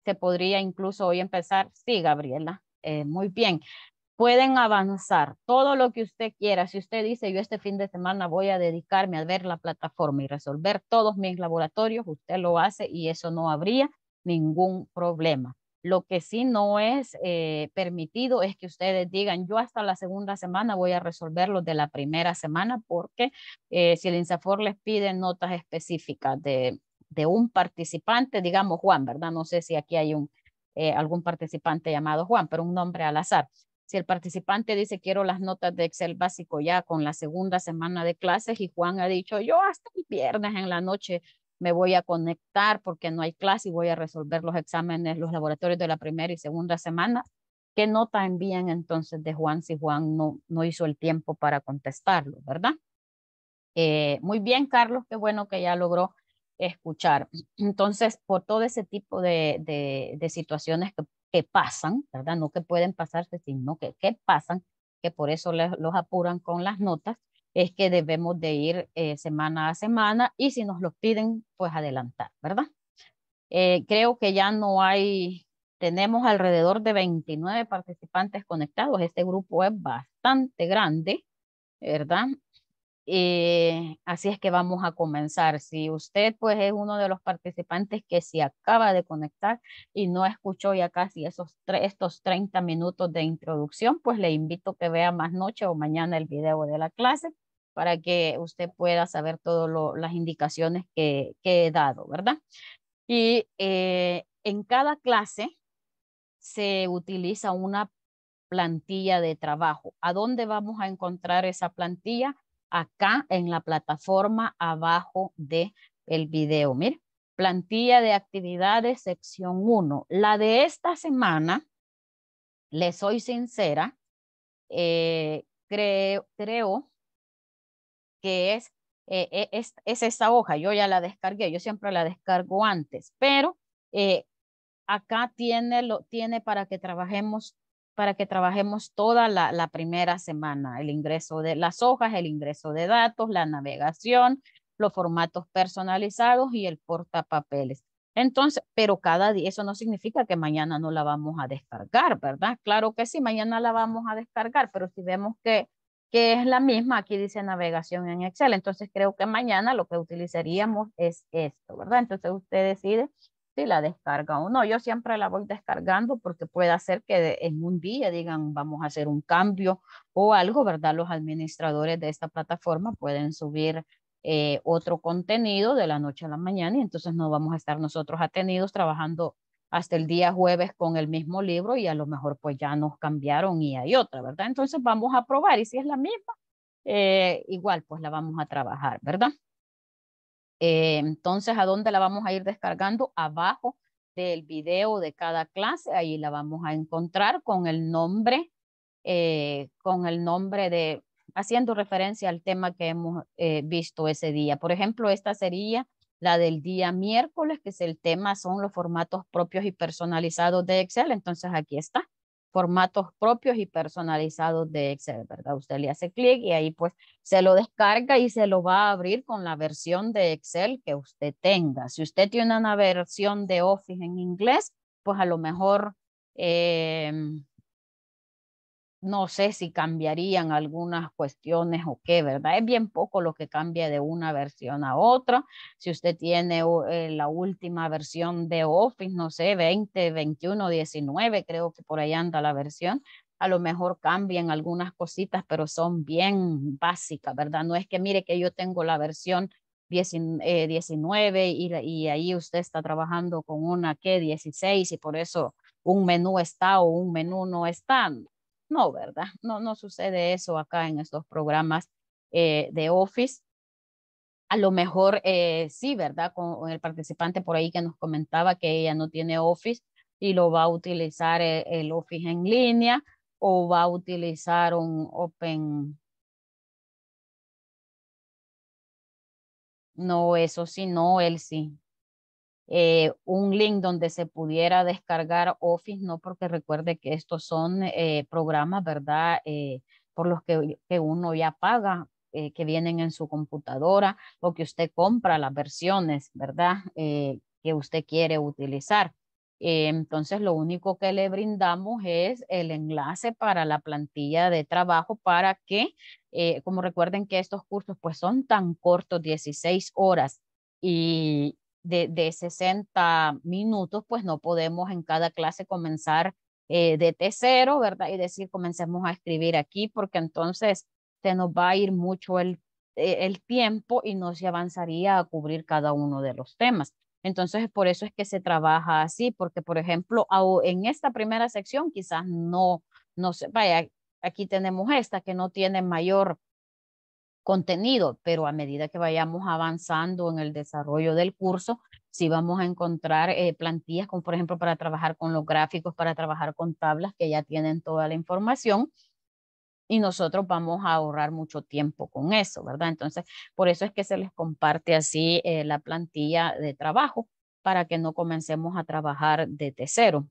se podría incluso hoy empezar. Sí, Gabriela, eh, muy bien. Pueden avanzar todo lo que usted quiera. Si usted dice, yo este fin de semana voy a dedicarme a ver la plataforma y resolver todos mis laboratorios, usted lo hace y eso no habría ningún problema. Lo que sí no es eh, permitido es que ustedes digan, yo hasta la segunda semana voy a resolver de la primera semana, porque eh, si el INSAFOR les pide notas específicas de, de, un participante, digamos Juan, ¿verdad? No sé si aquí hay un, eh, algún participante llamado Juan, pero un nombre al azar. Si el participante dice, quiero las notas de Excel básico ya con la segunda semana de clases y Juan ha dicho, yo hasta el viernes en la noche me voy a conectar porque no hay clase y voy a resolver los exámenes, los laboratorios de la primera y segunda semana. ¿Qué nota envían entonces de Juan si Juan no, no hizo el tiempo para contestarlo, verdad? Eh, muy bien, Carlos, qué bueno que ya logró escuchar. Entonces, por todo ese tipo de, de, situaciones que, pasan, ¿verdad? No que pueden pasarse, sino que, que pasan, que por eso les, los apuran con las notas, es que debemos de ir eh, semana a semana y si nos lo piden, pues adelantar, ¿verdad? Eh, creo que ya no hay, tenemos alrededor de 29 participantes conectados. Este grupo es bastante grande, ¿verdad? Eh, así es que vamos a comenzar. Si usted pues es uno de los participantes que se acaba de conectar y no escuchó ya casi esos estos 30 minutos de introducción, pues le invito a que vea más noche o mañana el video de la clase para que usted pueda saber todas las indicaciones que, he dado, ¿verdad? Y eh, en cada clase se utiliza una plantilla de trabajo. ¿A dónde vamos a encontrar esa plantilla? Acá en la plataforma abajo de el video. Mire, plantilla de actividades sección 1. La de esta semana, le soy sincera, eh, creo, creo que eh, e, es, es, esa hoja. Yo ya la descargué, yo siempre la descargo antes, pero eh, acá tiene, lo, tiene para que trabajemos para que trabajemos toda la, la, primera semana, el ingreso de las hojas, el ingreso de datos, la navegación, los formatos personalizados y el portapapeles. Entonces, pero cada día, eso no significa que mañana no la vamos a descargar, ¿verdad? Claro que sí, mañana la vamos a descargar, pero si vemos que que es la misma, aquí dice navegación en Excel, entonces creo que mañana lo que utilizaríamos es esto, ¿verdad? Entonces usted decide si la descarga o no. Yo siempre la voy descargando porque puede hacer que en un día digan vamos a hacer un cambio o algo, ¿verdad? Los administradores de esta plataforma pueden subir eh, otro contenido de la noche a la mañana y entonces no vamos a estar nosotros atenidos trabajando hasta el día jueves con el mismo libro y a lo mejor pues ya nos cambiaron y hay otra, ¿verdad? Entonces vamos a probar y si es la misma, eh, igual pues la vamos a trabajar, ¿verdad? Eh, entonces, ¿a dónde la vamos a ir descargando? Abajo del video de cada clase, ahí la vamos a encontrar con el nombre, eh, con el nombre de, haciendo referencia al tema que hemos visto ese día. Por ejemplo, esta sería la del día miércoles, que es el tema, son los formatos propios y personalizados de Excel. Entonces aquí está, formatos propios y personalizados de Excel, ¿verdad? Usted le hace clic y ahí pues se lo descarga y se lo va a abrir con la versión de Excel que usted tenga. Si usted tiene una versión de Office en inglés, pues a lo mejor... Eh, no sé si cambiarían algunas cuestiones o qué, ¿verdad? Es bien poco lo que cambia de una versión a otra. Si usted tiene eh, la última versión de Office, no sé, 20, 21, 19, creo que por ahí anda la versión, a lo mejor cambian algunas cositas, pero son bien básicas, ¿verdad? No es que mire que yo tengo la versión 19 eh, y, ahí usted está trabajando con una que 16 y por eso un menú está o un menú no está no, ¿verdad? No, no sucede eso acá en estos programas eh, de Office. A lo mejor eh, sí, ¿verdad? Con, el participante por ahí que nos comentaba que ella no tiene Office y lo va a utilizar eh, el Office en línea o va a utilizar un Open No, eso sí, no, él sí. Eh, un link donde se pudiera descargar Office, no porque recuerde que estos son eh, programas, ¿verdad? Eh, por los que, que, uno ya paga, que vienen en su computadora o que usted compra las versiones, ¿verdad? que usted quiere utilizar. Entonces, lo único que le brindamos es el enlace para la plantilla de trabajo para que, como recuerden que estos cursos pues son tan cortos, 16 horas, y, de, de 60 minutos, pues no podemos en cada clase comenzar eh, de T0, ¿verdad? Y decir, comencemos a escribir aquí, porque entonces se nos va a ir mucho el, eh, el tiempo y no se avanzaría a cubrir cada uno de los temas. Entonces, por eso es que se trabaja así, porque, por ejemplo, en esta primera sección quizás no, no se, vaya, aquí tenemos esta que no tiene mayor contenido, pero a medida que vayamos avanzando en el desarrollo del curso, sí vamos a encontrar eh, plantillas, como por ejemplo para trabajar con los gráficos, para trabajar con tablas que ya tienen toda la información y nosotros vamos a ahorrar mucho tiempo con eso, ¿verdad? Entonces, por eso es que se les comparte así eh, la plantilla de trabajo para que no comencemos a trabajar de cero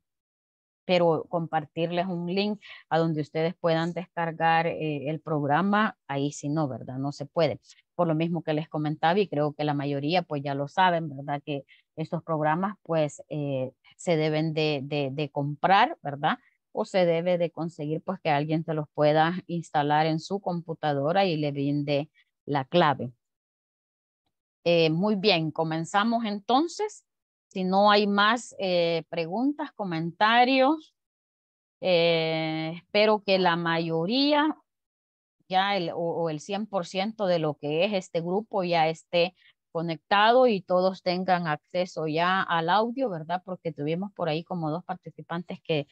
pero compartirles un link a donde ustedes puedan descargar eh, el programa, ahí si no, ¿verdad? No se puede. Por lo mismo que les comentaba y creo que la mayoría pues ya lo saben, ¿verdad? Que estos programas pues eh, se deben de, comprar, ¿verdad? O se debe de conseguir pues que alguien te los pueda instalar en su computadora y le brinde la clave. Eh, muy bien, comenzamos entonces. Si no hay más eh, preguntas, comentarios, eh, espero que la mayoría ya el, o, el 100% de lo que es este grupo ya esté conectado y todos tengan acceso ya al audio, ¿verdad? Porque tuvimos por ahí como dos participantes que,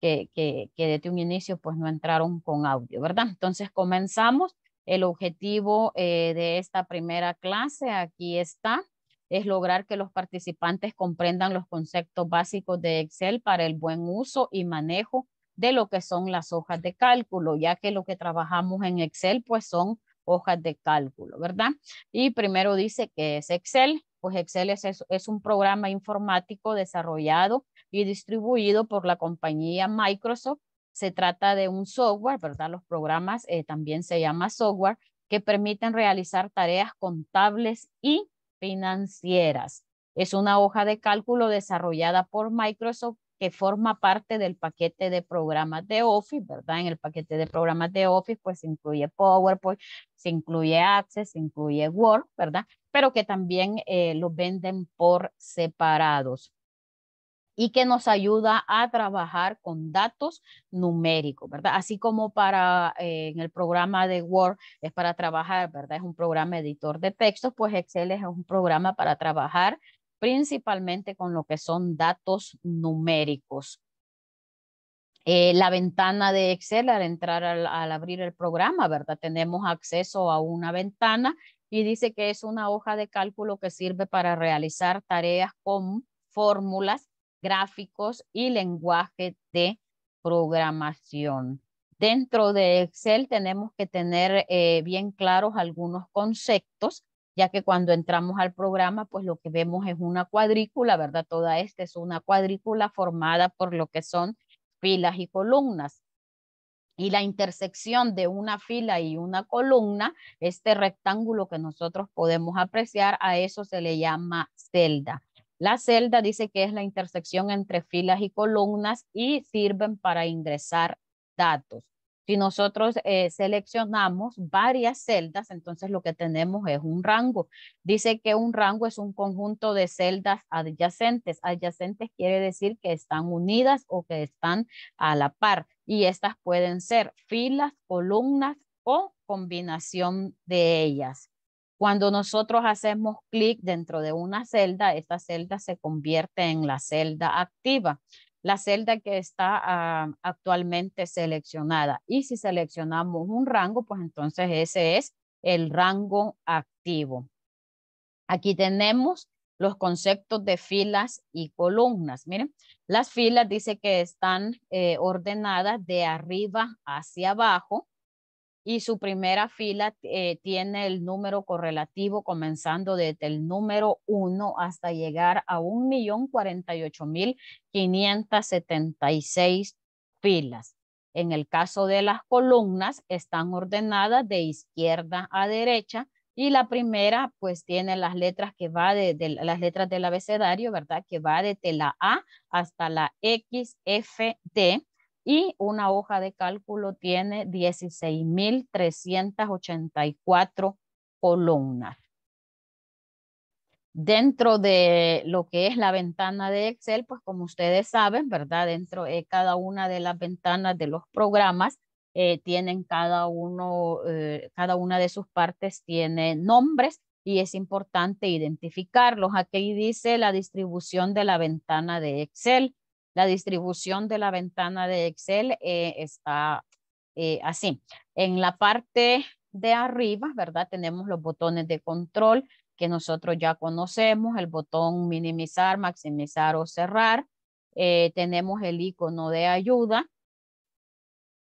que, que, desde un inicio pues no entraron con audio, ¿verdad? Entonces comenzamos. El objetivo eh, de esta primera clase aquí está es lograr que los participantes comprendan los conceptos básicos de Excel para el buen uso y manejo de lo que son las hojas de cálculo, ya que lo que trabajamos en Excel pues son hojas de cálculo, ¿verdad? Y primero dice que es Excel, pues Excel es, es un programa informático desarrollado y distribuido por la compañía Microsoft. Se trata de un software, ¿verdad? Los programas eh, también se llama software que permiten realizar tareas contables y financieras. Es una hoja de cálculo desarrollada por Microsoft que forma parte del paquete de programas de Office, ¿verdad? En el paquete de programas de Office, pues se incluye PowerPoint, se incluye Access, se incluye Word, ¿verdad? Pero que también eh, los venden por separados y que nos ayuda a trabajar con datos numéricos, ¿verdad? Así como para eh, en el programa de Word es para trabajar, ¿verdad? Es un programa editor de textos, pues Excel es un programa para trabajar principalmente con lo que son datos numéricos. Eh, la ventana de Excel al entrar al, al abrir el programa, ¿verdad? Tenemos acceso a una ventana y dice que es una hoja de cálculo que sirve para realizar tareas con fórmulas gráficos y lenguaje de programación. Dentro de Excel tenemos que tener eh, bien claros algunos conceptos, ya que cuando entramos al programa, pues lo que vemos es una cuadrícula, ¿verdad? Toda esta es una cuadrícula formada por lo que son filas y columnas. Y la intersección de una fila y una columna, este rectángulo que nosotros podemos apreciar, a eso se le llama celda. La celda dice que es la intersección entre filas y columnas y sirven para ingresar datos. Si nosotros eh, seleccionamos varias celdas, entonces lo que tenemos es un rango. Dice que un rango es un conjunto de celdas adyacentes. Adyacentes quiere decir que están unidas o que están a la par. Y estas pueden ser filas, columnas o combinación de ellas. Cuando nosotros hacemos clic dentro de una celda, esta celda se convierte en la celda activa, la celda que está ah, actualmente seleccionada. Y si seleccionamos un rango, pues entonces ese es el rango activo. Aquí tenemos los conceptos de filas y columnas. Miren, las filas dice que están eh, ordenadas de arriba hacia abajo y su primera fila eh, tiene el número correlativo comenzando desde el número 1 hasta llegar a 1.048.576 filas. En el caso de las columnas, están ordenadas de izquierda a derecha y la primera pues tiene las letras que va de, las letras del abecedario, ¿verdad? Que va desde la A hasta la X, y una hoja de cálculo tiene 16.384 columnas. Dentro de lo que es la ventana de Excel, pues como ustedes saben, ¿verdad? Dentro de cada una de las ventanas de los programas, eh, tienen cada uno, eh, cada una de sus partes tiene nombres y es importante identificarlos. Aquí dice la distribución de la ventana de Excel. La distribución de la ventana de Excel eh, está eh, así. En la parte de arriba, ¿verdad? Tenemos los botones de control que nosotros ya conocemos, el botón minimizar, maximizar o cerrar. Eh, tenemos el icono de ayuda.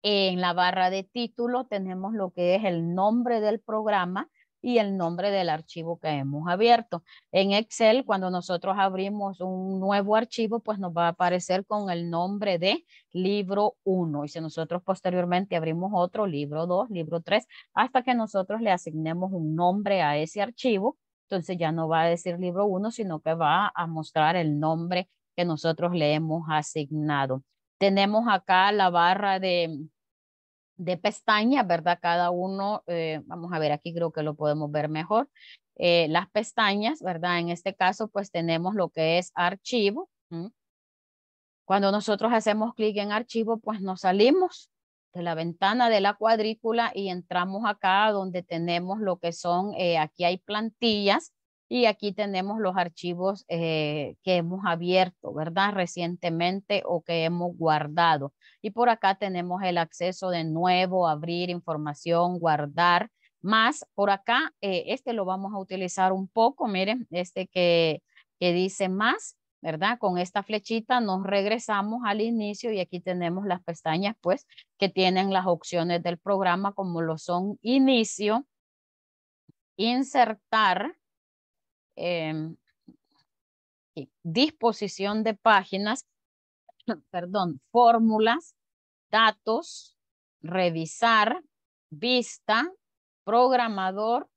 En la barra de título tenemos lo que es el nombre del programa, y el nombre del archivo que hemos abierto. En Excel, cuando nosotros abrimos un nuevo archivo, pues nos va a aparecer con el nombre de libro 1. Y si nosotros posteriormente abrimos otro, libro 2, libro 3, hasta que nosotros le asignemos un nombre a ese archivo, entonces ya no va a decir libro 1, sino que va a mostrar el nombre que nosotros le hemos asignado. Tenemos acá la barra de de pestañas, ¿verdad? Cada uno, eh, vamos a ver, aquí creo que lo podemos ver mejor. Eh, las pestañas, ¿verdad? En este caso, pues tenemos lo que es archivo. Cuando nosotros hacemos clic en archivo, pues nos salimos de la ventana de la cuadrícula y entramos acá donde tenemos lo que son, eh, aquí hay plantillas, y aquí tenemos los archivos eh, que hemos abierto, ¿verdad? Recientemente o que hemos guardado. Y por acá tenemos el acceso de nuevo, abrir información, guardar. Más por acá, eh, este lo vamos a utilizar un poco, miren, este que, que dice más, ¿verdad? Con esta flechita nos regresamos al inicio y aquí tenemos las pestañas, pues, que tienen las opciones del programa como lo son inicio, insertar, Em, disposición de páginas, perdón, fórmulas, datos, revisar, vista, programador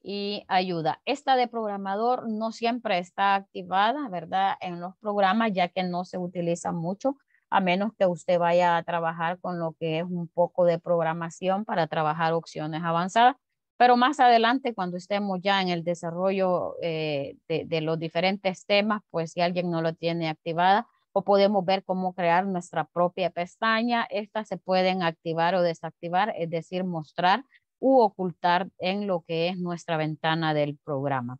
y ayuda. Esta de programador no siempre está activada, ¿verdad? En los programas, ya que no se utiliza mucho, a menos que usted vaya a trabajar con lo que es un poco de programación para trabajar opciones avanzadas. Pero más adelante, cuando estemos ya en el desarrollo eh, de, de, los diferentes temas, pues si alguien no lo tiene activada, o podemos ver cómo crear nuestra propia pestaña. Estas se pueden activar o desactivar, es decir, mostrar u ocultar en lo que es nuestra ventana del programa.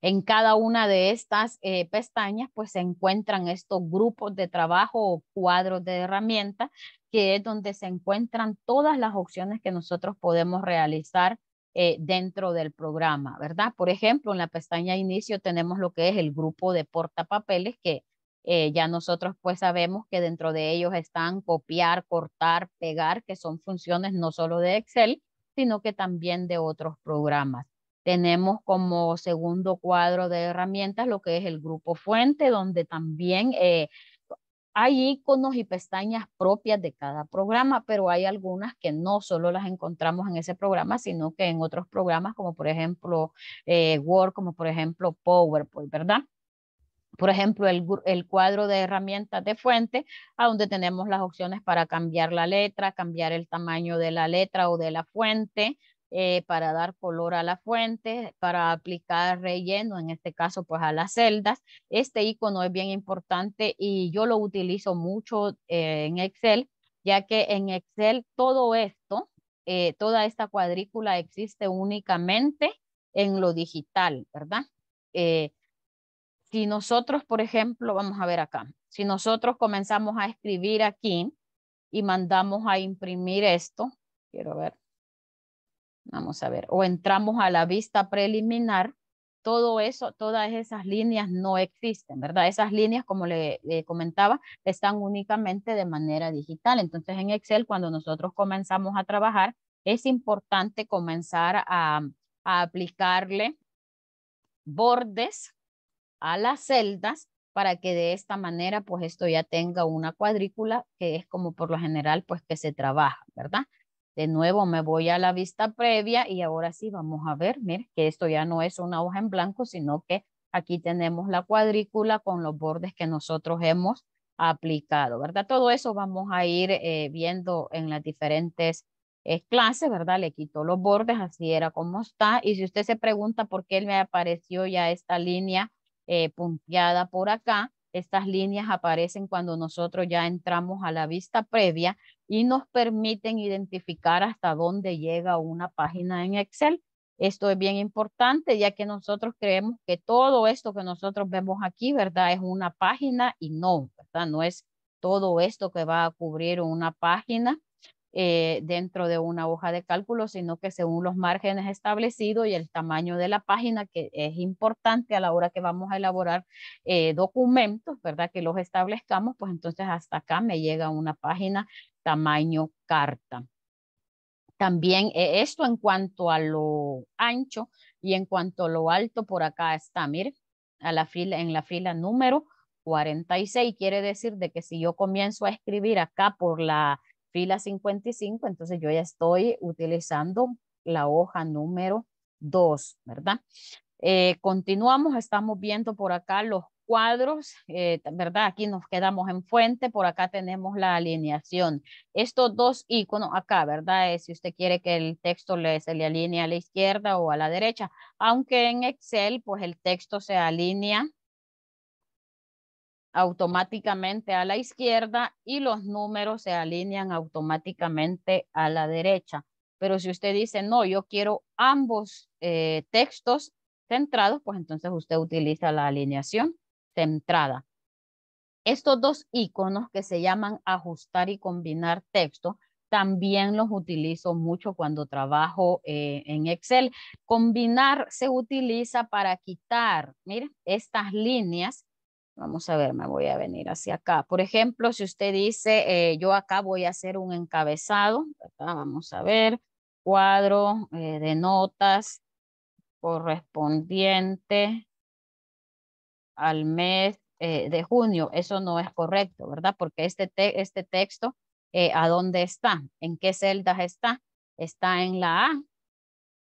En cada una de estas eh, pestañas pues se encuentran estos grupos de trabajo o cuadros de herramientas que es donde se encuentran todas las opciones que nosotros podemos realizar eh, dentro del programa, ¿verdad? Por ejemplo, en la pestaña inicio tenemos lo que es el grupo de portapapeles que eh, ya nosotros pues sabemos que dentro de ellos están copiar, cortar, pegar, que son funciones no solo de Excel, sino que también de otros programas. Tenemos como segundo cuadro de herramientas lo que es el grupo fuente, donde también eh, hay iconos y pestañas propias de cada programa, pero hay algunas que no solo las encontramos en ese programa, sino que en otros programas, como por ejemplo eh, Word, como por ejemplo PowerPoint, ¿verdad? Por ejemplo, el, el, cuadro de herramientas de fuente, a donde tenemos las opciones para cambiar la letra, cambiar el tamaño de la letra o de la fuente, eh, para dar color a la fuente, para aplicar relleno, en este caso pues a las celdas. Este icono es bien importante y yo lo utilizo mucho eh, en Excel, ya que en Excel todo esto, eh, toda esta cuadrícula existe únicamente en lo digital, ¿verdad? si nosotros, por ejemplo, vamos a ver acá, si nosotros comenzamos a escribir aquí y mandamos a imprimir esto, quiero ver, Vamos a ver, o entramos a la vista preliminar, todo eso, todas esas líneas no existen, ¿verdad? Esas líneas, como le, comentaba, están únicamente de manera digital. Entonces, en Excel, cuando nosotros comenzamos a trabajar, es importante comenzar a, a aplicarle bordes a las celdas para que de esta manera pues esto ya tenga una cuadrícula que es como por lo general pues que se trabaja, ¿verdad? De nuevo me voy a la vista previa y ahora sí vamos a ver, miren que esto ya no es una hoja en blanco, sino que aquí tenemos la cuadrícula con los bordes que nosotros hemos aplicado, ¿verdad? Todo eso vamos a ir eh, viendo en las diferentes eh, clases, ¿verdad? Le quito los bordes, así era como está. Y si usted se pregunta por qué me apareció ya esta línea eh, punteada por acá, estas líneas aparecen cuando nosotros ya entramos a la vista previa y nos permiten identificar hasta dónde llega una página en Excel. Esto es bien importante ya que nosotros creemos que todo esto que nosotros vemos aquí, ¿verdad? Es una página y no, ¿verdad? No es todo esto que va a cubrir una página eh, dentro de una hoja de cálculo, sino que según los márgenes establecidos y el tamaño de la página, que es importante a la hora que vamos a elaborar eh, documentos, ¿verdad? Que los establezcamos, pues entonces hasta acá me llega una página tamaño carta. También eh, esto en cuanto a lo ancho y en cuanto a lo alto, por acá está, mire, a la fila, en la fila número 46, quiere decir de que si yo comienzo a escribir acá por la fila 55, entonces yo ya estoy utilizando la hoja número 2, ¿verdad? Eh, continuamos, estamos viendo por acá los cuadros, eh, ¿verdad? Aquí nos quedamos en fuente, por acá tenemos la alineación. Estos dos iconos acá, ¿verdad? Eh, si usted quiere que el texto le, se le alinee a la izquierda o a la derecha, aunque en Excel, pues el texto se alinea automáticamente a la izquierda y los números se alinean automáticamente a la derecha. Pero si usted dice, no, yo quiero ambos eh, textos centrados, pues entonces usted utiliza la alineación centrada. Estos dos iconos que se llaman ajustar y combinar texto, también los utilizo mucho cuando trabajo eh, en Excel. Combinar se utiliza para quitar, miren, estas líneas Vamos a ver, me voy a venir hacia acá. Por ejemplo, si usted dice, eh, yo acá voy a hacer un encabezado, vamos a ver, cuadro eh, de notas correspondiente al mes eh, de junio. Eso no es correcto, ¿verdad? Porque este, este texto, ¿a dónde está? ¿En qué celdas está? Está en la A,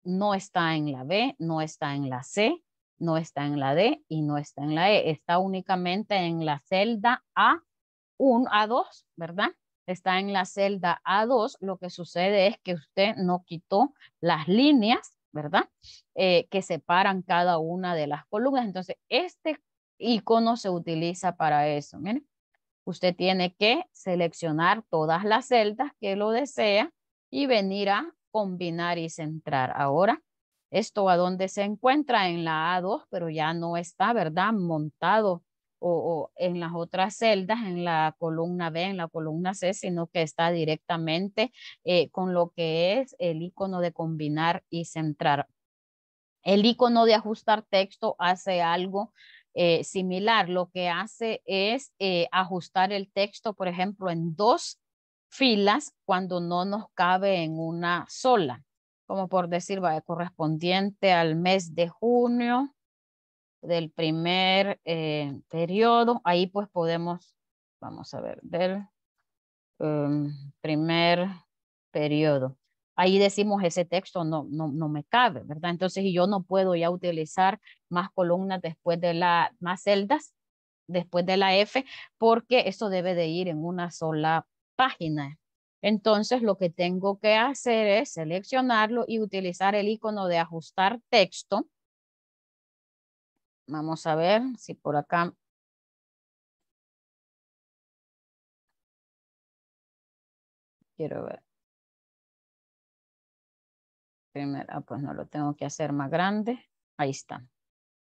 no está en la B, no está en la C, no está en la D y no está en la E, está únicamente en la celda A1, A2, ¿verdad? Está en la celda A2, lo que sucede es que usted no quitó las líneas, ¿verdad? Eh, que separan cada una de las columnas, entonces este icono se utiliza para eso, miren. Usted tiene que seleccionar todas las celdas que lo desea y venir a combinar y centrar. Ahora esto a dónde se encuentra en la A2, pero ya no está, ¿verdad? Montado o, en las otras celdas, en la columna B, en la columna C, sino que está directamente eh, con lo que es el icono de combinar y centrar. El icono de ajustar texto hace algo eh, similar. Lo que hace es eh, ajustar el texto, por ejemplo, en dos filas cuando no nos cabe en una sola como por decir, va correspondiente al mes de junio del primer eh, periodo. Ahí pues podemos, vamos a ver, del em, primer periodo. Ahí decimos ese texto no, no, no me cabe, ¿verdad? Entonces yo no puedo ya utilizar más columnas después de la, más celdas después de la F, porque eso debe de ir en una sola página, entonces lo que tengo que hacer es seleccionarlo y utilizar el icono de ajustar texto. Vamos a ver si por acá. Quiero ver. Primero, ah, pues no lo tengo que hacer más grande. Ahí está.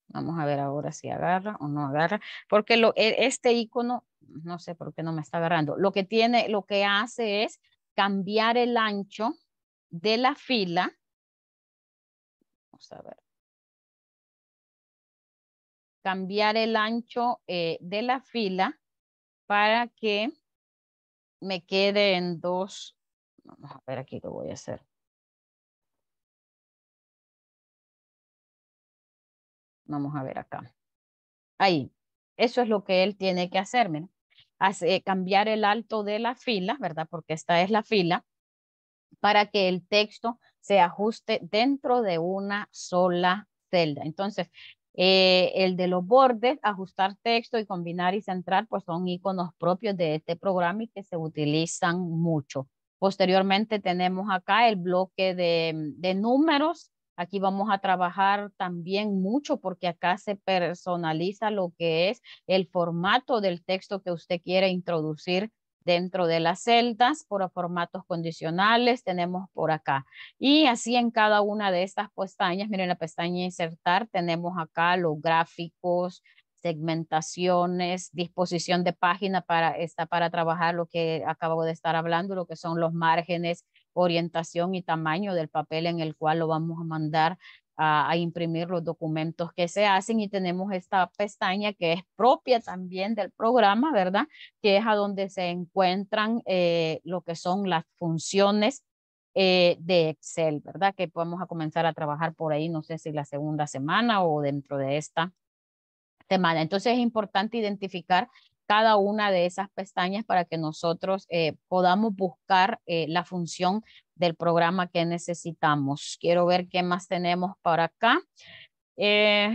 Vamos a ver ahora si agarra o no agarra, porque lo, e, este icono, no sé por qué no me está agarrando, lo que tiene, lo que hace es cambiar el ancho de la fila. Vamos a ver. Cambiar el ancho eh, de la fila para que me quede en dos. Vamos a ver aquí lo voy a hacer. Vamos a ver acá. Ahí. Eso es lo que él tiene que hacer. Eh, cambiar el alto de la fila, ¿verdad? Porque esta es la fila, para que el texto se ajuste dentro de una sola celda. Entonces, eh, el de los bordes, ajustar texto y combinar y centrar, pues son iconos propios de este programa y que se utilizan mucho. Posteriormente tenemos acá el bloque de, de números Aquí vamos a trabajar también mucho porque acá se personaliza lo que es el formato del texto que usted quiere introducir dentro de las celdas por formatos condicionales tenemos por acá y así en cada una de estas pestañas miren la pestaña insertar tenemos acá los gráficos segmentaciones disposición de página para está para trabajar lo que acabo de estar hablando lo que son los márgenes orientación y tamaño del papel en el cual lo vamos a mandar a, imprimir los documentos que se hacen y tenemos esta pestaña que es propia también del programa, ¿verdad? Que es a donde se encuentran eh, lo que son las funciones eh, de Excel, ¿verdad? Que podemos a comenzar a trabajar por ahí, no sé si la segunda semana o dentro de esta semana. Entonces es importante identificar cada una de esas pestañas para que nosotros eh, podamos buscar eh, la función del programa que necesitamos. Quiero ver qué más tenemos para acá. Eh,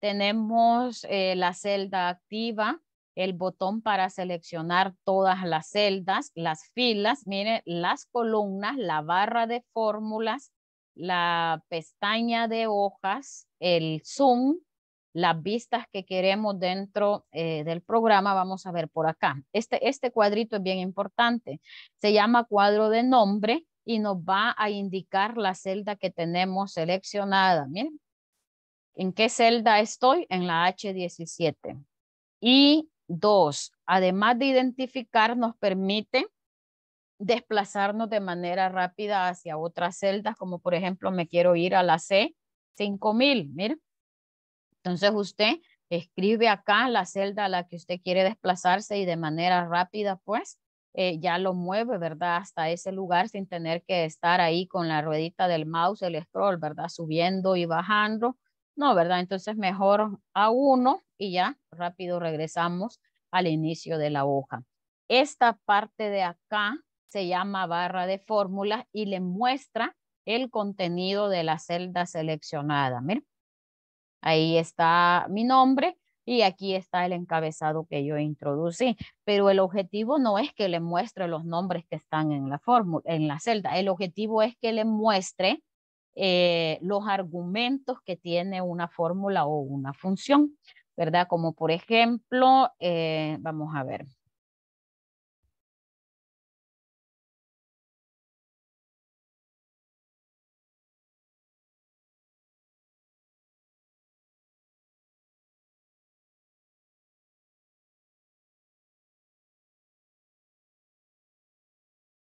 tenemos la celda activa, el botón para seleccionar todas las celdas, las filas, miren las columnas, la barra de fórmulas, la pestaña de hojas, el zoom, las vistas que queremos dentro eh, del programa, vamos a ver por acá. Este, este cuadrito es bien importante. Se llama cuadro de nombre y nos va a indicar la celda que tenemos seleccionada. ¿en qué celda estoy? En la H17. Y dos, además de identificar, nos permite desplazarnos de manera rápida hacia otras celdas, como por ejemplo me quiero ir a la C5000, miren entonces usted escribe acá la celda a la que usted quiere desplazarse y de manera rápida, pues eh, ya lo mueve, ¿verdad? Hasta ese lugar sin tener que estar ahí con la ruedita del mouse, el scroll, ¿verdad? Subiendo y bajando. No, ¿verdad? Entonces mejor a uno y ya rápido regresamos al inicio de la hoja. Esta parte de acá se llama barra de fórmulas y le muestra el contenido de la celda seleccionada. Miren Ahí está mi nombre y aquí está el encabezado que yo introducí. Pero el objetivo no es que le muestre los nombres que están en la, fórmula, en la celda. El objetivo es que le muestre eh, los argumentos que tiene una fórmula o una función, ¿verdad? Como por ejemplo, eh, vamos a ver,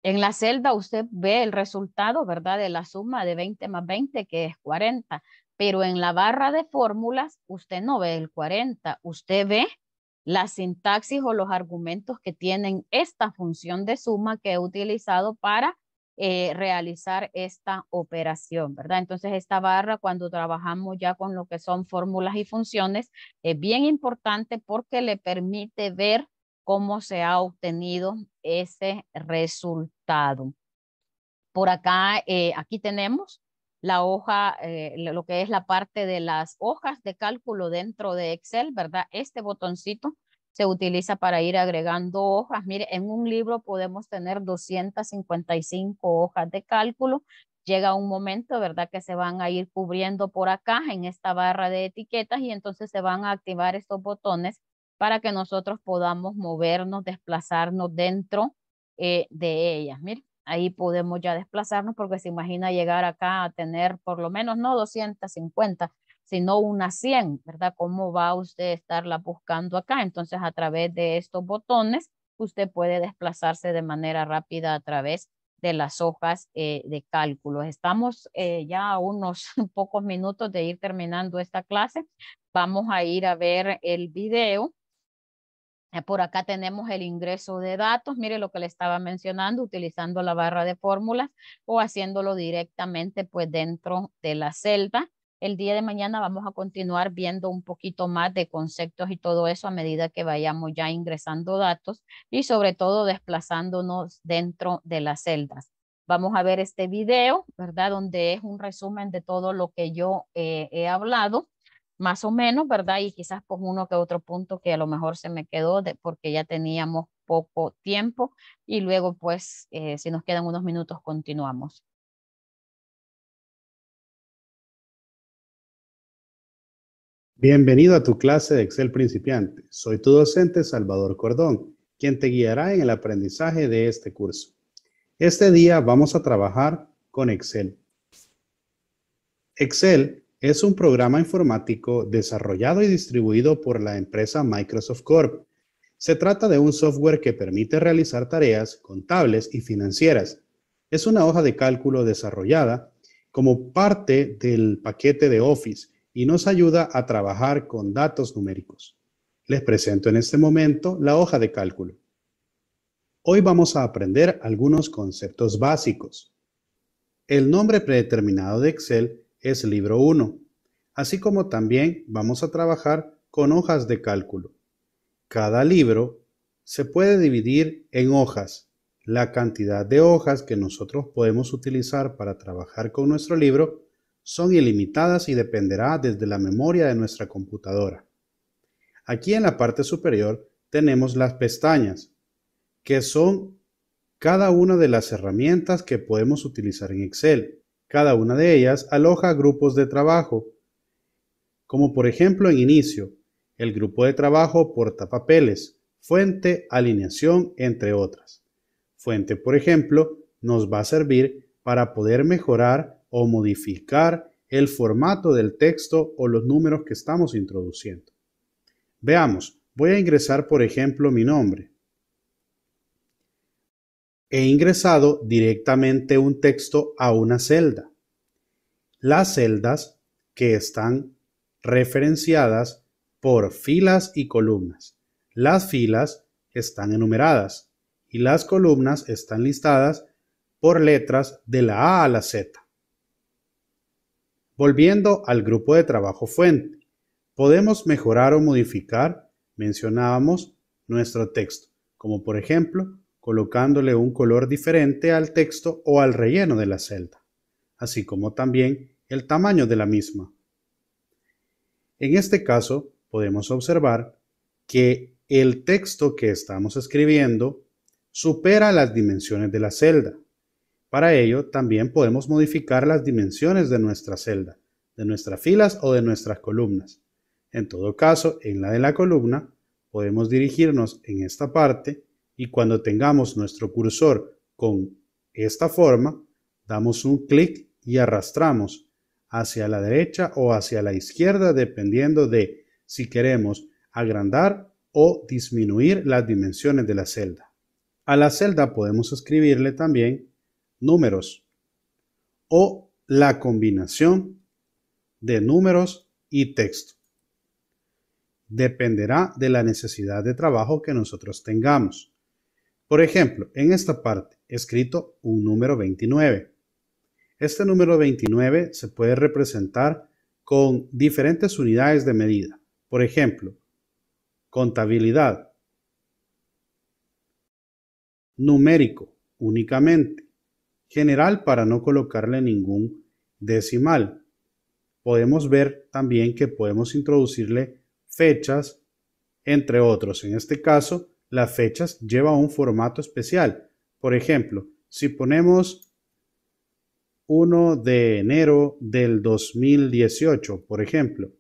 En la celda usted ve el resultado, ¿verdad? De la suma de 20 más 20, que es 40, pero en la barra de fórmulas usted no ve el 40, usted ve la sintaxis o los argumentos que tienen esta función de suma que he utilizado para eh, realizar esta operación, ¿verdad? Entonces, esta barra, cuando trabajamos ya con lo que son fórmulas y funciones, es bien importante porque le permite ver cómo se ha obtenido ese resultado. Por acá, eh, aquí tenemos la hoja, eh, lo que es la parte de las hojas de cálculo dentro de Excel, ¿verdad? Este botoncito se utiliza para ir agregando hojas. Mire, en un libro podemos tener 255 hojas de cálculo. Llega un momento, ¿verdad? Que se van a ir cubriendo por acá en esta barra de etiquetas y entonces se van a activar estos botones para que nosotros podamos movernos, desplazarnos dentro eh, de ellas. Miren, ahí podemos ya desplazarnos porque se imagina llegar acá a tener por lo menos no 250, sino una 100, ¿verdad? ¿Cómo va usted a estarla buscando acá? Entonces, a través de estos botones, usted puede desplazarse de manera rápida a través de las hojas eh, de cálculo. Estamos eh, ya a unos pocos minutos de ir terminando esta clase. Vamos a ir a ver el video eh, por acá tenemos el ingreso de datos, mire lo que le estaba mencionando, utilizando la barra de fórmulas o haciéndolo directamente pues dentro de la celda. El día de mañana vamos a continuar viendo un poquito más de conceptos y todo eso a medida que vayamos ya ingresando datos y sobre todo desplazándonos dentro de las celdas. Vamos a ver este video, ¿verdad? Donde es un resumen de todo lo que yo eh, he hablado más o menos, ¿verdad? Y quizás por pues, uno que otro punto que a lo mejor se me quedó porque ya teníamos poco tiempo y luego pues eh, si nos quedan unos minutos continuamos. Bienvenido a tu clase de Excel principiante. Soy tu docente Salvador Cordón, quien te guiará en el aprendizaje de este curso. Este día vamos a trabajar con Excel. Excel es un programa informático desarrollado y distribuido por la empresa Microsoft Corp. Se trata de un software que permite realizar tareas contables y financieras. Es una hoja de cálculo desarrollada como parte del paquete de Office y nos ayuda a trabajar con datos numéricos. Les presento en este momento la hoja de cálculo. Hoy vamos a aprender algunos conceptos básicos. El nombre predeterminado de Excel es libro 1, así como también vamos a trabajar con hojas de cálculo. Cada libro se puede dividir en hojas. La cantidad de hojas que nosotros podemos utilizar para trabajar con nuestro libro son ilimitadas y dependerá desde la memoria de nuestra computadora. Aquí en la parte superior tenemos las pestañas, que son cada una de las herramientas que podemos utilizar en Excel. Cada una de ellas aloja grupos de trabajo, como por ejemplo en inicio, el grupo de trabajo portapapeles, fuente, alineación, entre otras. Fuente, por ejemplo, nos va a servir para poder mejorar o modificar el formato del texto o los números que estamos introduciendo. Veamos, voy a ingresar por ejemplo mi nombre he ingresado directamente un texto a una celda. Las celdas que están referenciadas por filas y columnas. Las filas están enumeradas y las columnas están listadas por letras de la A a la Z. Volviendo al grupo de trabajo fuente, podemos mejorar o modificar, mencionábamos, nuestro texto, como por ejemplo colocándole un color diferente al texto o al relleno de la celda, así como también el tamaño de la misma. En este caso, podemos observar que el texto que estamos escribiendo supera las dimensiones de la celda. Para ello, también podemos modificar las dimensiones de nuestra celda, de nuestras filas o de nuestras columnas. En todo caso, en la de la columna, podemos dirigirnos en esta parte y cuando tengamos nuestro cursor con esta forma, damos un clic y arrastramos hacia la derecha o hacia la izquierda dependiendo de si queremos agrandar o disminuir las dimensiones de la celda. A la celda podemos escribirle también números o la combinación de números y texto. Dependerá de la necesidad de trabajo que nosotros tengamos. Por ejemplo, en esta parte, escrito un número 29. Este número 29 se puede representar con diferentes unidades de medida. Por ejemplo, contabilidad, numérico únicamente, general para no colocarle ningún decimal. Podemos ver también que podemos introducirle fechas, entre otros. En este caso, las fechas lleva un formato especial. Por ejemplo, si ponemos 1 de enero del 2018, por ejemplo,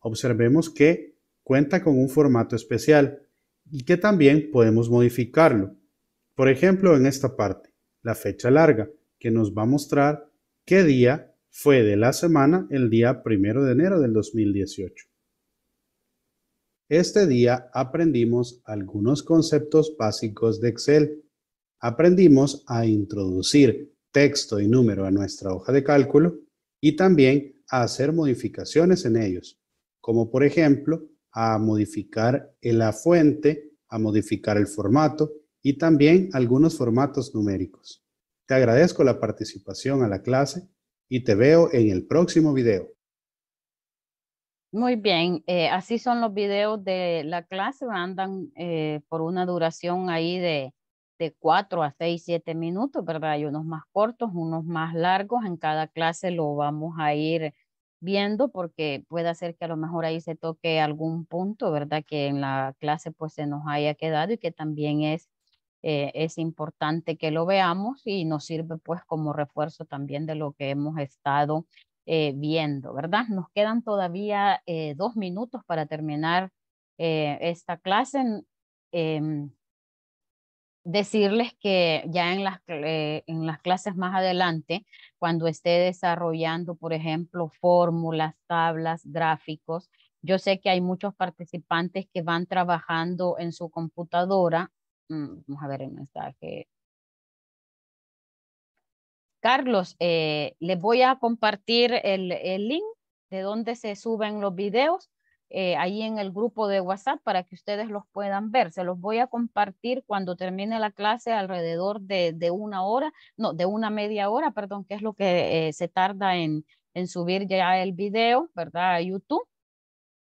observemos que cuenta con un formato especial y que también podemos modificarlo. Por ejemplo, en esta parte, la fecha larga, que nos va a mostrar qué día fue de la semana el día primero de enero del 2018. Este día aprendimos algunos conceptos básicos de Excel. Aprendimos a introducir texto y número a nuestra hoja de cálculo y también a hacer modificaciones en ellos, como por ejemplo a modificar la fuente, a modificar el formato y también algunos formatos numéricos. Te agradezco la participación a la clase y te veo en el próximo video. Muy bien, eh, así son los videos de la clase, andan eh, por una duración ahí de, cuatro a seis, siete minutos, ¿verdad? Hay unos más cortos, unos más largos, en cada clase lo vamos a ir viendo porque puede ser que a lo mejor ahí se toque algún punto, ¿verdad? Que en la clase pues se nos haya quedado y que también es, eh, es importante que lo veamos y nos sirve pues como refuerzo también de lo que hemos estado eh, viendo, ¿verdad? Nos quedan todavía eh, dos minutos para terminar eh, esta clase. Em, decirles que ya en las, en las clases más adelante, cuando esté desarrollando, por ejemplo, fórmulas, tablas, gráficos, yo sé que hay muchos participantes que van trabajando en su computadora. Mm, vamos a ver el mensaje Carlos, eh, les voy a compartir el, link de donde se suben los videos eh, ahí en el grupo de WhatsApp para que ustedes los puedan ver. Se los voy a compartir cuando termine la clase alrededor de, una hora, no, de una media hora, perdón, que es lo que eh, se tarda en, en subir ya el video, ¿verdad? A YouTube.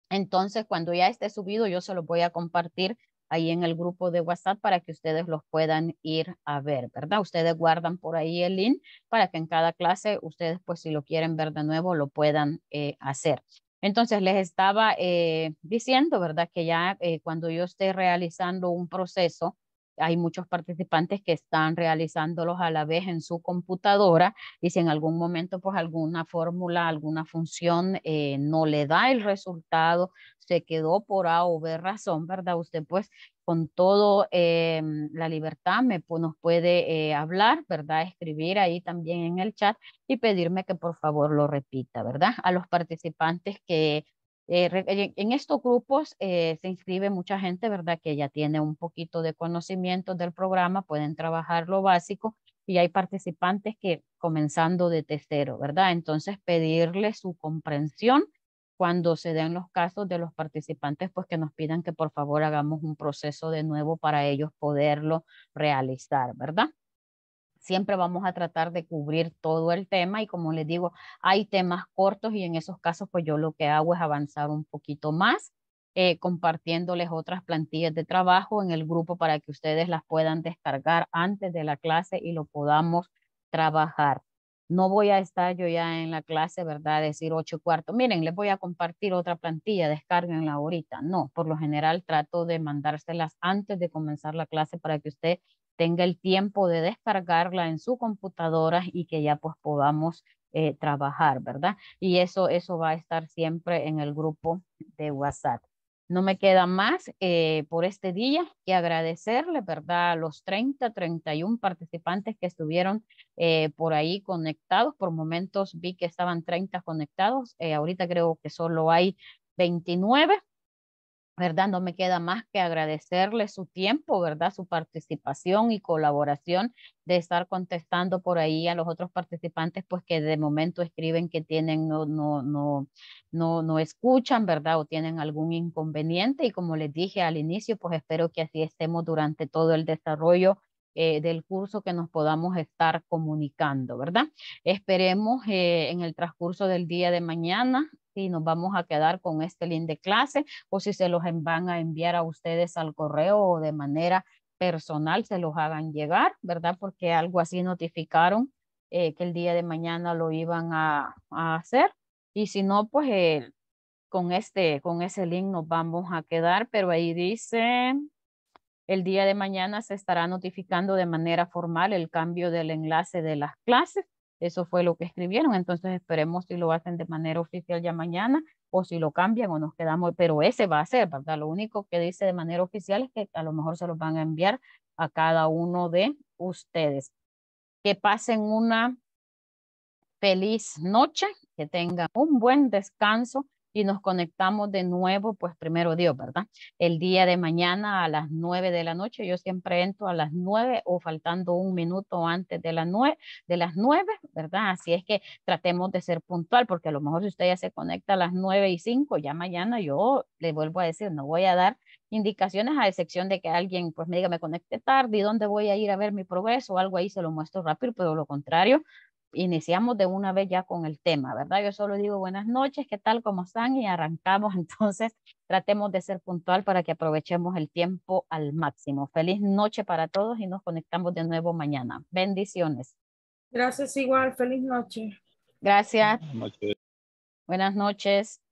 Entonces, cuando ya esté subido, yo se los voy a compartir ahí en el grupo de WhatsApp para que ustedes los puedan ir a ver, ¿verdad? Ustedes guardan por ahí el link para que en cada clase ustedes, pues si lo quieren ver de nuevo, lo puedan eh, hacer. Entonces les estaba eh, diciendo, ¿verdad? Que ya eh, cuando yo esté realizando un proceso hay muchos participantes que están realizándolos a la vez en su computadora y si en algún momento pues alguna fórmula, alguna función eh, no le da el resultado, se quedó por A o B razón, ¿verdad? Usted pues con todo eh, la libertad me, nos puede eh, hablar, ¿verdad? Escribir ahí también en el chat y pedirme que por favor lo repita, ¿verdad? A los participantes que eh, en estos grupos eh, se inscribe mucha gente, ¿verdad? Que ya tiene un poquito de conocimiento del programa, pueden trabajar lo básico y hay participantes que comenzando de testero, ¿verdad? Entonces pedirle su comprensión cuando se den los casos de los participantes, pues que nos pidan que por favor hagamos un proceso de nuevo para ellos poderlo realizar, ¿verdad? siempre vamos a tratar de cubrir todo el tema y como les digo, hay temas cortos y en esos casos pues yo lo que hago es avanzar un poquito más, eh, compartiéndoles otras plantillas de trabajo en el grupo para que ustedes las puedan descargar antes de la clase y lo podamos trabajar. No voy a estar yo ya en la clase, ¿verdad? Decir ocho cuartos. Miren, les voy a compartir otra plantilla, descárguenla ahorita. No, por lo general trato de mandárselas antes de comenzar la clase para que usted tenga el tiempo de descargarla en su computadora y que ya pues podamos eh, trabajar, ¿verdad? Y eso, eso va a estar siempre en el grupo de WhatsApp. No me queda más eh, por este día que agradecerle, ¿verdad? A los 30, 31 participantes que estuvieron eh, por ahí conectados. Por momentos vi que estaban 30 conectados. ahorita creo que solo hay 29, ¿verdad? No me queda más que agradecerle su tiempo, ¿verdad? Su participación y colaboración de estar contestando por ahí a los otros participantes, pues que de momento escriben que tienen, no, no, no, no, no escuchan, ¿verdad? O tienen algún inconveniente. Y como les dije al inicio, pues espero que así estemos durante todo el desarrollo eh, del curso que nos podamos estar comunicando, ¿verdad? Esperemos eh, en el transcurso del día de mañana y nos vamos a quedar con este link de clase o si se los van a enviar a ustedes al correo o de manera personal se los hagan llegar, ¿verdad? Porque algo así notificaron eh, que el día de mañana lo iban a, hacer y si no, pues eh, con, este, con ese link nos vamos a quedar, pero ahí dice, el día de mañana se estará notificando de manera formal el cambio del enlace de las clases eso fue lo que escribieron, entonces esperemos si lo hacen de manera oficial ya mañana o si lo cambian o nos quedamos, pero ese va a ser, ¿verdad? Lo único que dice de manera oficial es que a lo mejor se los van a enviar a cada uno de ustedes. Que pasen una feliz noche, que tengan un buen descanso y nos conectamos de nuevo, pues primero Dios, ¿verdad? El día de mañana a las nueve de la noche, yo siempre entro a las nueve o faltando un minuto antes de, las nueve, de las ¿verdad? Así es que tratemos de ser puntual, porque a lo mejor si usted ya se conecta a las nueve y cinco, ya mañana yo le vuelvo a decir, no voy a dar indicaciones a excepción de que alguien pues me diga me conecte tarde y dónde voy a ir a ver mi progreso o algo ahí se lo muestro rápido, pero lo contrario, iniciamos de una vez ya con el tema, ¿verdad? Yo solo digo buenas noches, ¿qué tal? ¿Cómo están? Y arrancamos. Entonces, tratemos de ser puntual para que aprovechemos el tiempo al máximo. Feliz noche para todos y nos conectamos de nuevo mañana. Bendiciones. Gracias igual, feliz noche. Gracias. Buenas noches. Buenas noches.